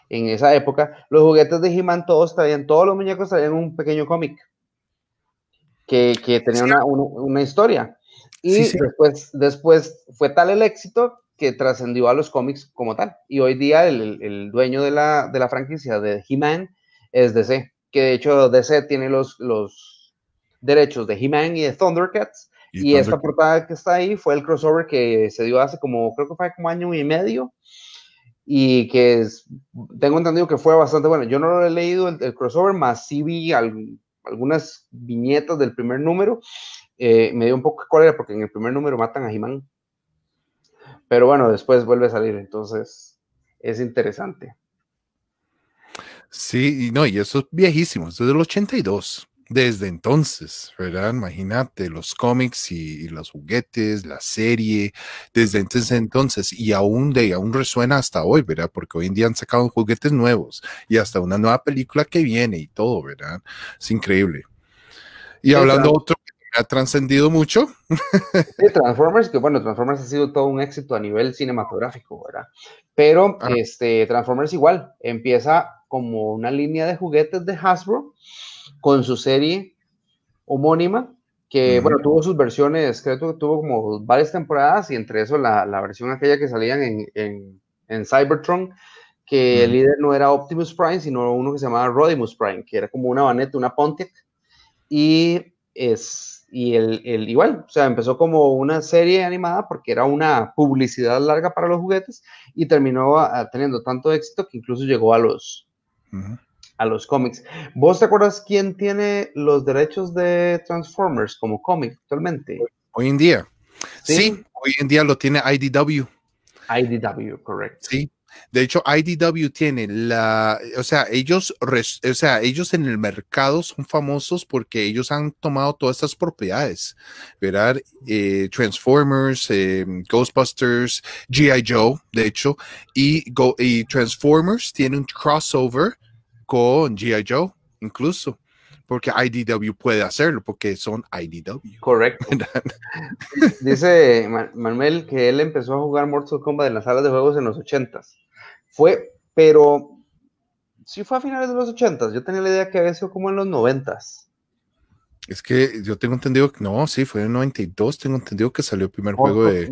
en esa época. Los juguetes de He-Man todos traían, todos los muñecos traían un pequeño cómic que, tenía una, historia. Y Después, fue tal el éxito que trascendió a los cómics como tal. Y hoy día el, dueño de la, franquicia de He-Man es DC, que de hecho DC tiene los, los derechos de He-Man y de Thundercats. Y, esta portada que está ahí fue el crossover que se dio hace como, creo que fue como año y medio. Y que es, tengo entendido que fue bastante bueno. Yo no lo he leído el, crossover, más sí vi algunas viñetas del primer número. Eh, me dio un poco de cólera porque en el primer número matan a He-Man. Pero bueno, después vuelve a salir, entonces es interesante. Sí, no, y eso es viejísimo, eso es del 82 desde entonces, ¿verdad? Imagínate los cómics y, los juguetes, la serie, desde entonces, entonces y aún de aún resuena hasta hoy, ¿verdad? Porque hoy en día han sacado juguetes nuevos y hasta una nueva película que viene y todo, ¿verdad? Es increíble. Y hablando de otro que ha trascendido mucho. Transformers, que bueno, Transformers ha sido todo un éxito a nivel cinematográfico, ¿verdad? Pero este Transformers igual empieza como una línea de juguetes de Hasbro con su serie homónima, que bueno, tuvo sus versiones, creo que tuvo como varias temporadas y entre eso la, versión aquella que salían en, Cybertron, que el líder no era Optimus Prime, sino uno que se llamaba Rodimus Prime, que era como una vaneta, una Pontiac, y es, y el, igual, o sea, empezó como una serie animada porque era una publicidad larga para los juguetes y terminó ah, teniendo tanto éxito que incluso llegó a los, a los cómics. ¿Vos te acuerdas quién tiene los derechos de Transformers como cómic actualmente? Hoy en día. ¿Sí? hoy en día lo tiene IDW. IDW, correcto. Sí. De hecho, IDW tiene la, o sea, ellos, o sea, ellos en el mercado son famosos porque ellos han tomado todas estas propiedades, ¿verdad? Eh, Transformers, eh, Ghostbusters, GI Joe, de hecho, y, y Transformers tiene un crossover con GI Joe, incluso, porque IDW puede hacerlo, porque son IDW. Correcto. Dice Manuel que él empezó a jugar Mortal Kombat en las salas de juegos en los 80 Fue, pero si fue a finales de los 80 Yo tenía la idea que había sido como en los noventas es que yo tengo entendido que no, sí, fue en el 92. Tengo entendido que salió el primer juego de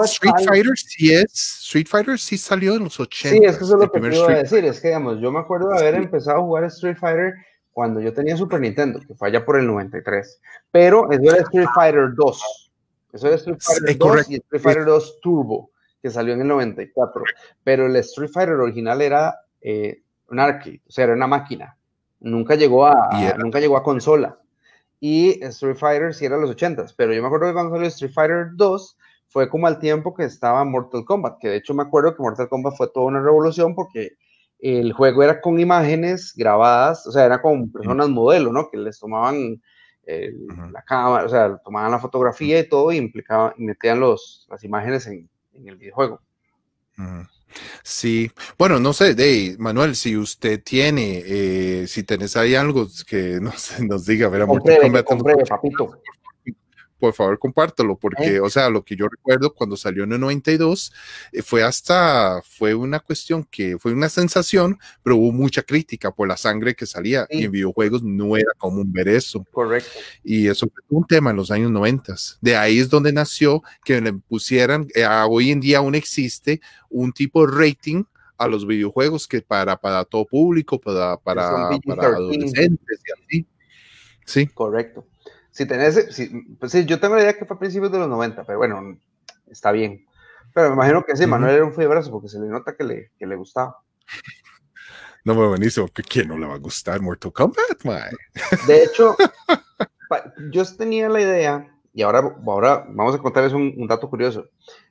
Street Fighter. Sí, es Street Fighter, sí salió en los 80. Sí, es que eso es lo que decir. Es que, digamos, yo me acuerdo de haber empezado a jugar Street Fighter cuando yo tenía Super Nintendo, que fue allá por el 93. Pero es de Street Fighter 2. Eso es Street Fighter Street Fighter 2 Turbo, que salió en el 94. Pero el Street Fighter original era eh, un arcade, o sea, era una máquina. Nunca llegó a, nunca llegó a consola y Street Fighter sí era los 80 pero yo me acuerdo que cuando salió Street Fighter 2 fue como al tiempo que estaba Mortal Kombat, que de hecho me acuerdo que Mortal Kombat fue toda una revolución porque el juego era con imágenes grabadas, o sea, era con personas modelo, ¿no? Que les tomaban la cámara, o sea, tomaban la fotografía y todo y, y metían los, las imágenes en, en el videojuego. Sí, bueno, no sé, Manuel, si usted tiene, eh, si tenés ahí algo que nos diga, verá, mucho compré, papito por favor compártelo, porque, o sea, lo que yo recuerdo cuando salió en el 92 eh, fue hasta, fue una cuestión que fue una sensación, pero hubo mucha crítica por la sangre que salía y en videojuegos no era común ver eso. Correcto. Y eso fue un tema en los años 90. De ahí es donde nació que le pusieran, eh, hoy en día aún existe un tipo de rating a los videojuegos que para, para todo público, para, para, adolescentes y así. Sí. Correcto. Si tenés, pues sí, yo tengo la idea que fue a principios de los 90, pero bueno, está bien. Pero me imagino que sí, Manuel era un fiebrazo porque se le nota que le, gustaba. No, me buenísimo. ¿Quién no le va a gustar Mortal Kombat, man? De hecho, yo tenía la idea, y ahora, ahora vamos a contarles un, dato curioso.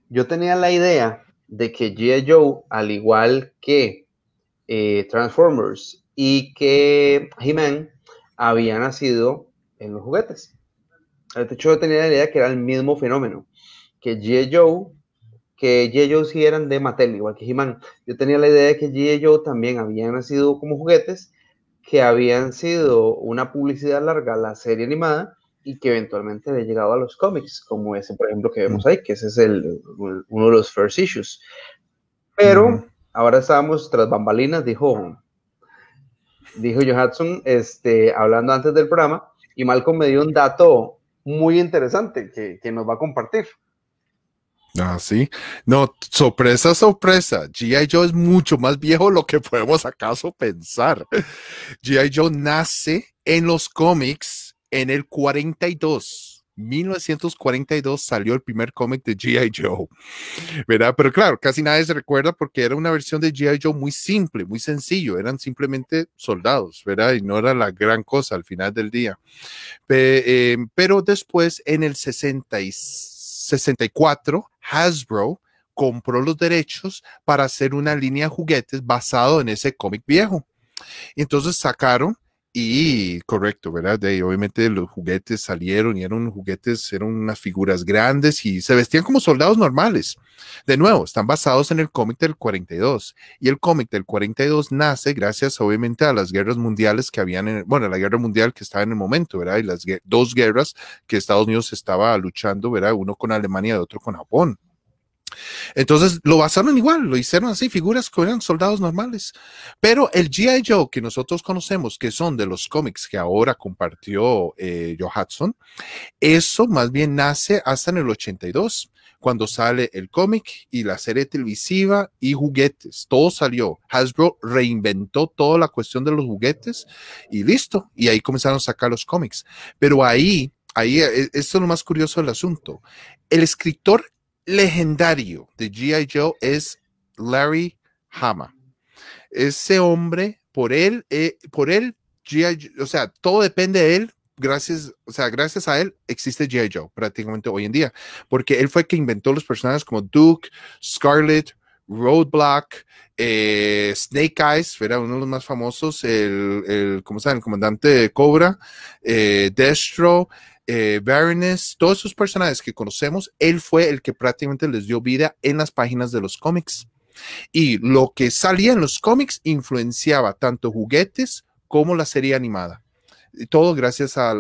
Yo tenía la idea de que G.I. Joe, al igual que eh, Transformers y que He-Man, había nacido en los juguetes. De hecho, yo tenía la idea que era el mismo fenómeno, que G.A. Joe, que G.A. Joe sí eran de Mattel, igual que he Yo tenía la idea de que G.A. Joe también habían nacido como juguetes, que habían sido una publicidad larga la serie animada y que eventualmente había llegado a los cómics, como ese, por ejemplo, que vemos ahí, que ese es el, uno de los first issues. Pero ahora estábamos tras bambalinas, dijo, dijo Johansson, este, hablando antes del programa, y Malcolm me dio un dato muy interesante que, que nos va a compartir. Ah, sí. No, sorpresa, sorpresa. G.I. Joe es mucho más viejo lo que podemos acaso pensar. G.I. Joe nace en los cómics en el 42 1942 salió el primer cómic de G.I. Joe, ¿verdad? Pero claro, casi nadie se recuerda porque era una versión de G.I. Joe muy simple, muy sencillo, eran simplemente soldados, ¿verdad? Y no era la gran cosa al final del día. Eh, pero, después, en el 64, Hasbro compró los derechos para hacer una línea de juguetes basado en ese cómic viejo. Entonces sacaron y correcto, ¿verdad? De, obviamente los juguetes salieron y eran juguetes, eran unas figuras grandes y se vestían como soldados normales. De nuevo, están basados en el cómic del 42. Y el cómic del 42 nace gracias, obviamente, a las guerras mundiales que habían, en, bueno, la guerra mundial que estaba en el momento, ¿verdad? Y las dos guerras que Estados Unidos estaba luchando, ¿verdad? Uno con Alemania y otro con Japón. Entonces lo basaron igual, lo hicieron así, figuras que eran soldados normales. Pero el GI Joe que nosotros conocemos, que son de los cómics que ahora compartió eh, Joe Hudson, eso más bien nace hasta en el 82, cuando sale el cómic y la serie televisiva y juguetes. Todo salió. Hasbro reinventó toda la cuestión de los juguetes y listo. Y ahí comenzaron a sacar los cómics. Pero ahí... Ahí, eh, esto es lo más curioso del asunto. El escritor legendario de G.I. Joe es Larry Hama. Ese hombre, por él, eh, por él, o sea, todo depende de él. Gracias, o sea, gracias a él existe G.I. Joe prácticamente hoy en día, porque él fue el que inventó los personajes como Duke, Scarlet, Roadblock, eh, Snake Eyes, era uno de los más famosos, el, el comandante de Cobra, eh, Destro, eh, Baroness, todos esos personajes que conocemos, él fue el que prácticamente les dio vida en las páginas de los cómics. Y lo que salía en los cómics influenciaba tanto juguetes como la serie animada. Todo gracias a,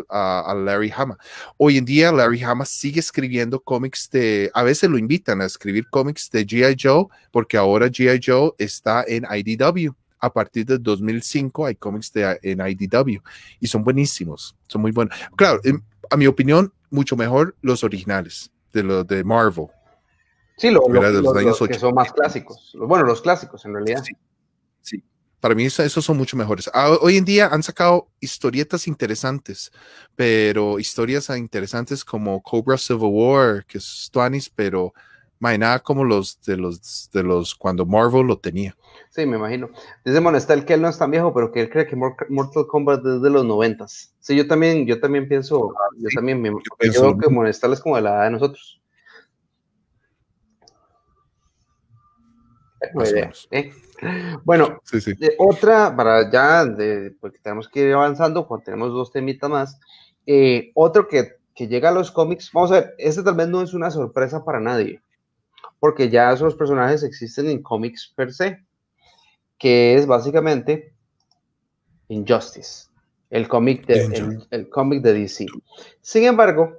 Larry Hama. Hoy en día Larry Hama sigue escribiendo cómics de, a veces lo invitan a escribir cómics de GI Joe, porque ahora GI Joe está en IDW a partir de 2005 hay cómics en IDW y son buenísimos, son muy buenos. Claro, em, a mi opinión, mucho mejor los originales de los de Marvel. Sí, los, años son más clásicos. Bueno, los clásicos en realidad. Sí, Para mí esos son mucho mejores. Ah, hoy en día han sacado historietas interesantes, pero historias interesantes como Cobra Civil War, que es Twanis, pero hay nada como los de los de los cuando Marvel lo tenía. Sí, me imagino. Dice Monestal que él no es tan viejo, pero que él cree que Mortal Kombat es de los noventas. Sí, yo también, yo también pienso, ah, yo también yo creo que Monestal es como de la edad de nosotros. ¿eh? Bueno, sí, eh, otra para ya, porque tenemos que ir avanzando, cuando tenemos dos temitas más. Eh, otro que, que llega a los cómics, vamos a ver, este tal vez no es una sorpresa para nadie porque ya esos personajes existen en cómics per se, que es básicamente Injustice, el cómic de, DC. Sin embargo,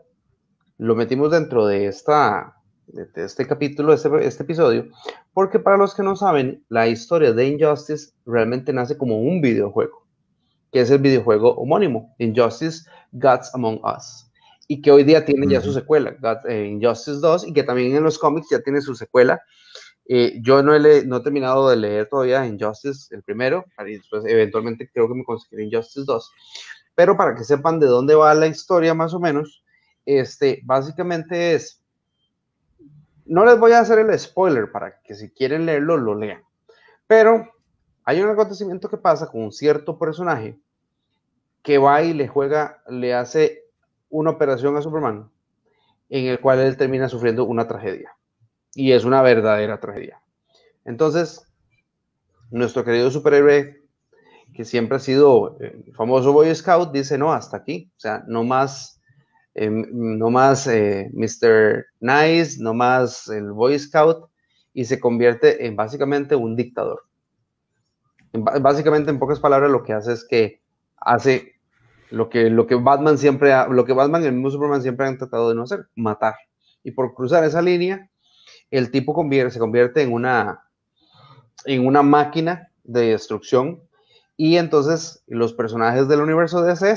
lo metimos dentro de, esta, de este capítulo, este, este episodio, porque para los que no saben, la historia de Injustice realmente nace como un videojuego, que es el videojuego homónimo, Injustice Gods Among Us y que hoy día tiene ya su secuela, en eh, Injustice 2, y que también en los cómics ya tiene su secuela. Eh, yo no he, no he terminado de leer todavía Injustice, el primero, y después eventualmente creo que me conseguiré Injustice 2. Pero para que sepan de dónde va la historia más o menos, este, básicamente es, no les voy a hacer el spoiler para que si quieren leerlo, lo lean. Pero hay un acontecimiento que pasa con un cierto personaje que va y le juega, le hace una operación a Superman en el cual él termina sufriendo una tragedia. Y es una verdadera tragedia. Entonces, nuestro querido superhéroe, que siempre ha sido el eh, famoso Boy Scout, dice, no, hasta aquí. O sea, no más, eh, no más eh, Mr. Nice, no más el Boy Scout, y se convierte en básicamente un dictador. básicamente, en pocas palabras, lo que hace es que hace lo que, lo que Batman siempre, ha, lo que Batman y el mismo Superman siempre han tratado de no hacer, matar. Y por cruzar esa línea, el tipo se convierte en una, en una máquina de destrucción. Y entonces los personajes del universo DC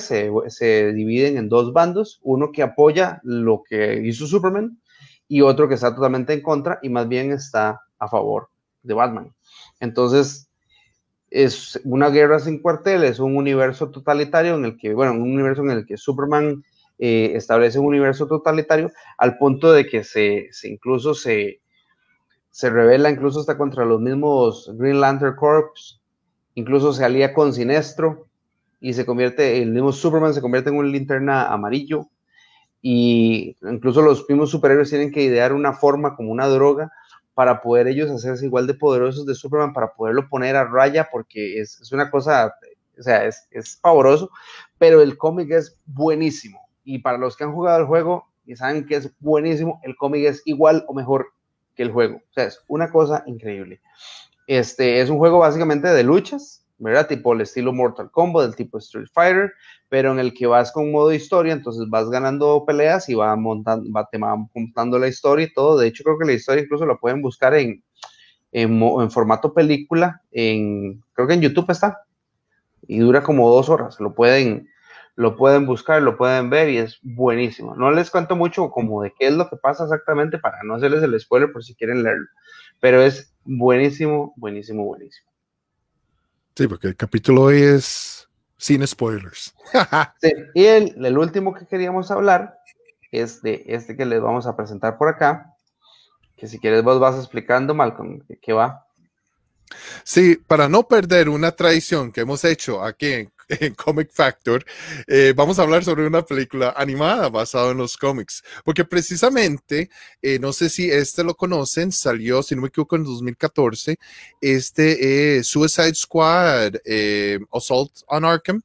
se dividen en dos bandos, uno que apoya lo que hizo Superman y otro que está totalmente en contra y más bien está a favor de Batman. Entonces, es una guerra sin cuarteles, un universo totalitario en el que, bueno, un universo en el que Superman eh, establece un universo totalitario al punto de que se, incluso se, se revela incluso hasta contra los mismos Green Lantern Corps, incluso se alía con Sinestro y se convierte, el mismo Superman se convierte en un linterna amarillo y incluso los mismos superhéroes tienen que idear una forma como una droga para poder ellos hacerse igual de poderosos de Superman, para poderlo poner a raya, porque es, una cosa, o sea, es, es pavoroso, pero el cómic es buenísimo. Y para los que han jugado el juego y saben que es buenísimo, el cómic es igual o mejor que el juego. O sea, es una cosa increíble. Este es un juego básicamente de luchas, ¿verdad? Tipo el estilo Mortal Kombat, del tipo Street Fighter, pero en el que vas con modo historia, entonces vas ganando peleas y va montando, va, te va montando la historia y todo. De hecho, creo que la historia incluso la pueden buscar en, en, formato película, en, creo que en YouTube está, y dura como dos horas, lo pueden, lo pueden buscar, lo pueden ver y es buenísimo. No les cuento mucho como de qué es lo que pasa exactamente para no hacerles el spoiler por si quieren leerlo, pero es buenísimo, buenísimo, buenísimo. Sí, porque el capítulo hoy es sin spoilers. y el, último que queríamos hablar es de este que les vamos a presentar por acá, que si quieres vos vas explicando, Malcolm, qué va. Sí, para no perder una tradición que hemos hecho aquí en en Comic Factor, eh, vamos a hablar sobre una película animada basada en los cómics, porque precisamente, eh, no sé si este lo conocen, salió, si no me equivoco, en 2014, este eh, Suicide Squad, Assault on Arkham.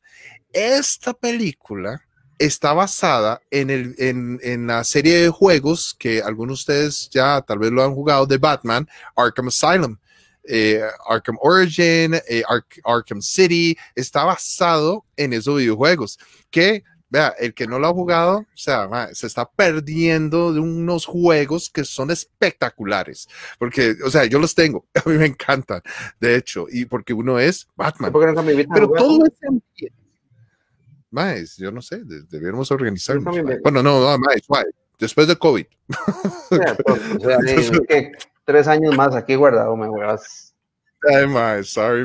Esta película está basada en, en, la serie de juegos que algunos de ustedes ya tal vez lo han jugado de Batman, Arkham Asylum. Eh, Arkham Origin, eh, Arkham City, está basado en esos videojuegos que Vea, el que no lo ha jugado, o sea, se está perdiendo de unos juegos que son espectaculares. Porque, o sea, yo los tengo, a mí me encantan, de hecho, y porque uno es Batman. Pero ah, todo es Más, yo no sé, deberíamos organizarnos. bueno, no, más, después de COVID. Pues, tres años más aquí guardado, me huevas. Ay, sorry,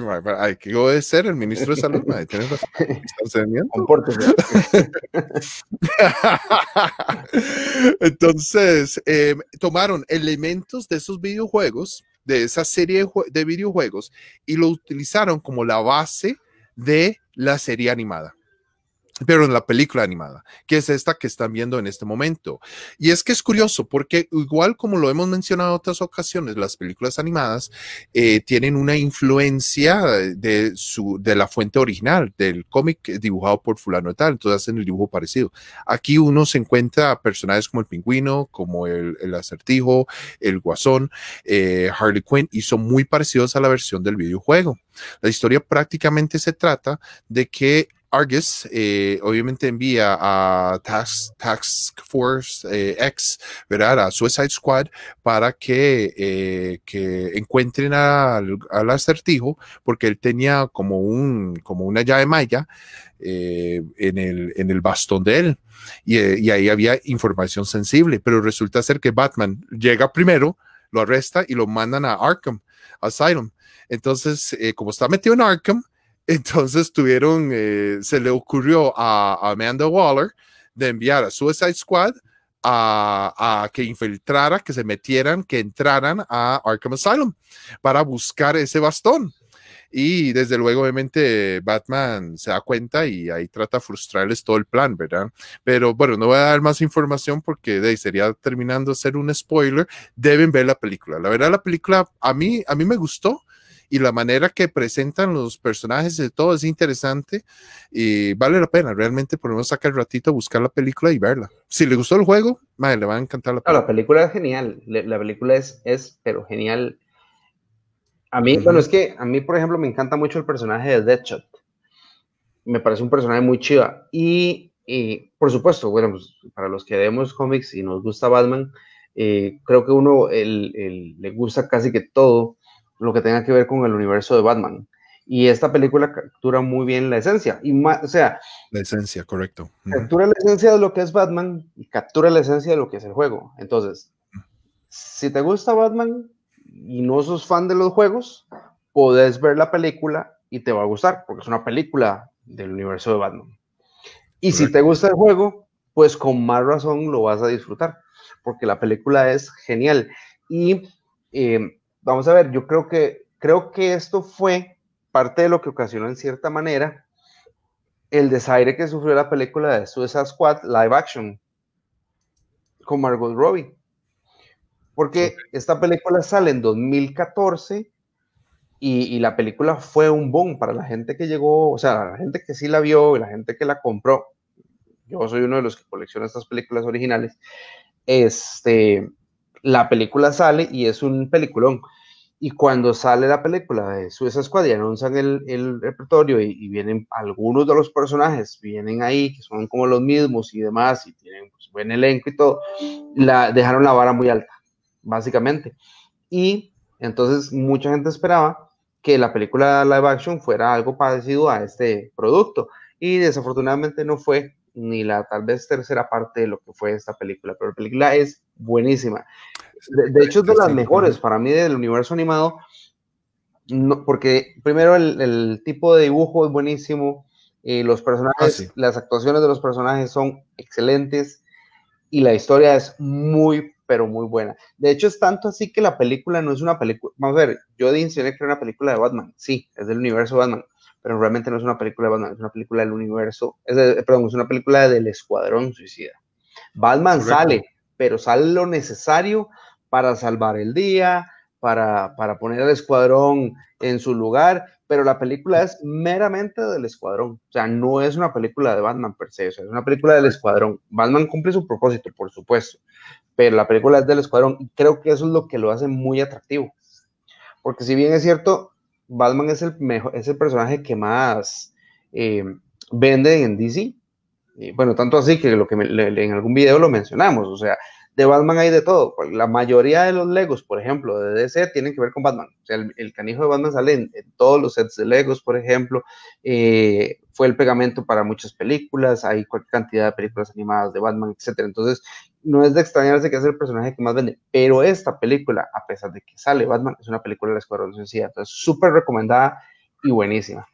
que ser el ministro de salud, Entonces, em, tomaron elementos de esos videojuegos, de esa serie de videojuegos, y lo utilizaron como la base de la serie animada pero en la película animada, que es esta que están viendo en este momento. Y es que es curioso, porque igual como lo hemos mencionado en otras ocasiones, las películas animadas eh, tienen una influencia de, su, de la fuente original, del cómic dibujado por fulano y tal, entonces hacen el dibujo parecido. Aquí uno se encuentra personajes como el pingüino, como el, el acertijo, el guasón, eh, Harley Quinn, y son muy parecidos a la versión del videojuego. La historia prácticamente se trata de que Argus eh, obviamente envía a Task, Force eh, X, A Suicide Squad para eh, que, encuentren al, al, acertijo, porque él tenía como, un, como una llave maya en, el, en el bastón de él. Y, ahí había información sensible, pero resulta ser que Batman llega primero, lo arresta y lo mandan a Arkham Asylum. Entonces, como está metido en Arkham, entonces tuvieron, eh, se le ocurrió a Amanda Waller de enviar a Suicide Squad a, que infiltrara, que se metieran, que entraran a Arkham Asylum para buscar ese bastón. Y desde luego, obviamente, Batman se da cuenta y ahí trata de frustrarles todo el plan, ¿verdad? Pero bueno, no voy a dar más información porque de sería terminando ser un spoiler. Deben ver la película. La verdad, la película a mí, a mí me gustó y la manera que presentan los personajes de todo es interesante y vale la pena. Realmente por menos sacar el ratito, buscar la película y verla. Si le gustó el juego, le va a encantar la película. la película es genial, la película es, es pero genial. A mí, bueno, es que a mí, por ejemplo, me encanta mucho el personaje de Deadshot. Me parece un personaje muy chido Y, por supuesto, bueno, pues, para los que vemos cómics y nos gusta Batman, eh, creo que uno le gusta casi que todo lo que tenga que ver con el universo de Batman. Y esta película captura muy bien la esencia. Y más, sea, la esencia, correcto. Captura la esencia de lo que es Batman y captura la esencia de lo que es el juego. Entonces, si te gusta Batman y no sos fan de los juegos, podés ver la película y te va a gustar, porque es una película del universo de Batman. Y si te gusta el juego, pues con más razón lo vas a disfrutar, porque la película es genial. Y eh, vamos a ver, yo creo que, creo que esto fue parte de lo que ocasionó en cierta manera el desaire que sufrió la película de Suicide Squad live action con Margot Robbie. Porque esta película sale en 2014 y, y, la película fue un boom para la gente que llegó, o sea, la gente que sí la vio y la gente que la compró. Yo soy uno de los que colecciona estas películas originales. Este, la película sale y es un peliculón. Y cuando sale la película de su Squad y anuncian el, repertorio y, vienen algunos de los personajes, vienen ahí, que son como los mismos y demás, y tienen pues, buen elenco y todo, la, dejaron la vara muy alta, básicamente. Y entonces mucha gente esperaba que la película live action fuera algo parecido a este producto. Y desafortunadamente no fue ni la tal vez tercera parte de lo que fue esta película, pero la película es buenísima. De, hecho, es de las mejores para mí del universo animado, no, porque primero el, tipo de dibujo es buenísimo, y eh, los personajes, ah, las actuaciones de los personajes son excelentes y la historia es muy, pero muy buena. De hecho, es tanto así que la película no es una película. Vamos a ver, yo mencioné que una película de Batman. Sí, es del universo Batman, pero realmente no es una película de Batman, es una película del universo. Es perdón, es una película del Escuadrón Suicida. Batman sale pero sale lo necesario para salvar el día, para, poner al escuadrón en su lugar, pero la película es meramente del escuadrón, o sea, no es una película de Batman per se, es una película del escuadrón. Batman cumple su propósito, por supuesto, pero la película es del escuadrón y creo que eso es lo que lo hace muy atractivo. Porque si bien es cierto, Batman es el, mejor, es el personaje que más eh, vende en DC, bueno, tanto así que lo que en algún video lo mencionamos, o sea, de Batman hay de todo. Pues, la mayoría de los Legos, por ejemplo, de DC, tienen que ver con Batman. O sea, el, canijo de Batman sale en, todos los sets de Legos, por ejemplo. Eh, fue el pegamento para muchas películas, hay cualquier cantidad de películas animadas de Batman, etc. Entonces, no es de extrañarse que es el personaje que más vende. Pero esta película, a pesar de que sale Batman, es una película de la Escuadrón Suicida. Entonces, súper recomendada y buenísima.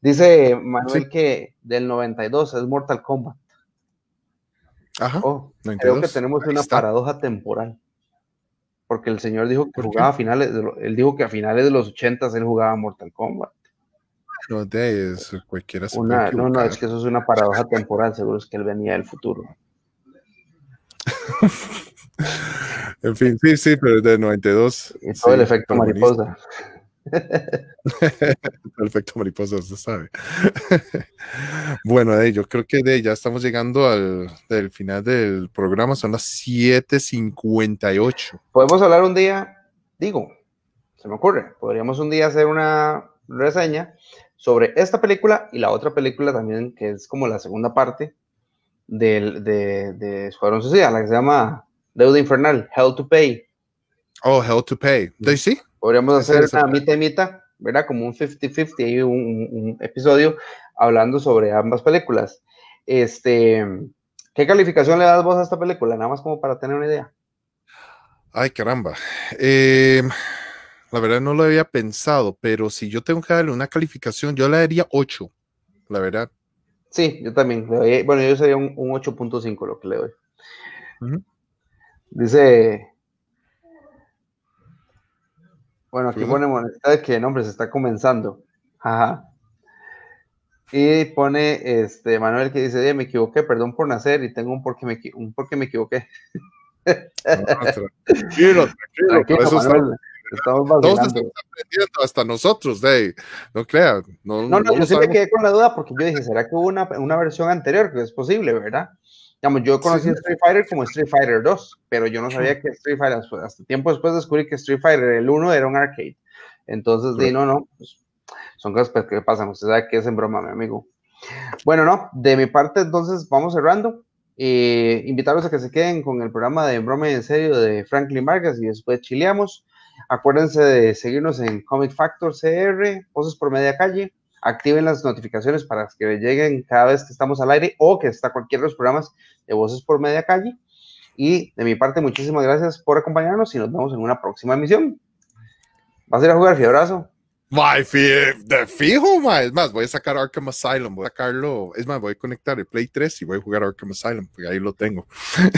Dice Manuel que del 92 es Mortal Kombat. Ajá. Oh, creo que tenemos una paradoja temporal. Porque el señor dijo que jugaba a finales, de él dijo que a finales de los 80 él jugaba Mortal Kombat. No, de es cualquiera No, no, es que eso es una paradoja temporal, seguro es que él venía del futuro. en fin, sí, sí, pero es del 92. Y todo el efecto mariposa. Perfecto, mariposa, se sabe. bueno, yo creo que de, ya estamos llegando al final del programa, son las 7:58. Podemos hablar un día, digo, se me ocurre, podríamos un día hacer una reseña sobre esta película y la otra película también, que es como la segunda parte del, de, de Escuadrón social la que se llama Deuda Infernal, Hell to Pay. Oh, Hell to Pay. ¿De sí? Podríamos hacer una mitad y mitad, ¿verdad? Como un 50-50, hay un, episodio hablando sobre ambas películas. Este, ¿Qué calificación le das vos a esta película? Nada más como para tener una idea. Ay, caramba. Eh, la verdad no lo había pensado, pero si yo tengo que darle una calificación, yo le daría 8, la verdad. Sí, yo también. Bueno, yo sería un, 8.5 lo que le doy. Dice bueno, aquí pone moneda que no, hombre, se está comenzando. Ajá. Y pone este Manuel que dice, me equivoqué, perdón por nacer y tengo un porque me, un porque me equivoqué. No, tranquilo, tranquilo, eso Manuel, estamos, estamos todos estamos aprendiendo, hasta nosotros, Dave. No crea. No, no, no yo sí me quedé con la duda porque yo dije, ¿será que hubo una, una versión anterior? Que pues es posible, ¿verdad? Digamos, yo conocí Street Fighter como Street Fighter 2, pero yo no sabía que Street Fighter, hasta tiempo después descubrí que Street Fighter el 1 era un arcade. Entonces, di, no, no, pues, son cosas pues, que pasan. Usted sabe que es en broma, mi amigo. Bueno, no, de mi parte, entonces vamos cerrando. e invitarlos a que se queden con el programa de Broma y en Serio de Franklin Vargas y después chileamos. Acuérdense de seguirnos en Comic Factor CR, Voces por Media Calle, activen las notificaciones para que lleguen cada vez que estamos al aire o que está cualquiera de los programas de Voces por Media Calle. Y de mi parte, muchísimas gracias por acompañarnos y nos vemos en una próxima emisión. ¿Vas a ir a jugar fiebrazo? de fijo, Es más, voy a sacar Arkham Asylum, voy a sacarlo. Es más, voy a conectar el Play 3 y voy a jugar Arkham Asylum, porque ahí lo tengo.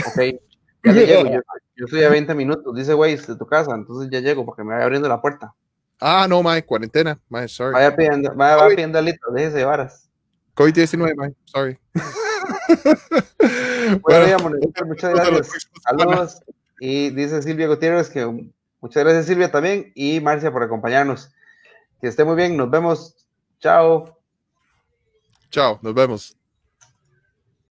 Ok. Ya llego, yo, estoy a 20 minutos, dice güey, de tu casa, entonces ya llego porque me vaya abriendo la puerta. Ah, no, mae, cuarentena, mae, sorry. Vaya pidiendo, vaya, pidiendo alito, déjese varas. COVID-19, mae, sorry. bueno, muchas gracias. Saludos. Y dice Silvia Gutiérrez que muchas gracias Silvia también y Marcia por acompañarnos. Que esté muy bien, nos vemos. Chao. Chao, nos vemos.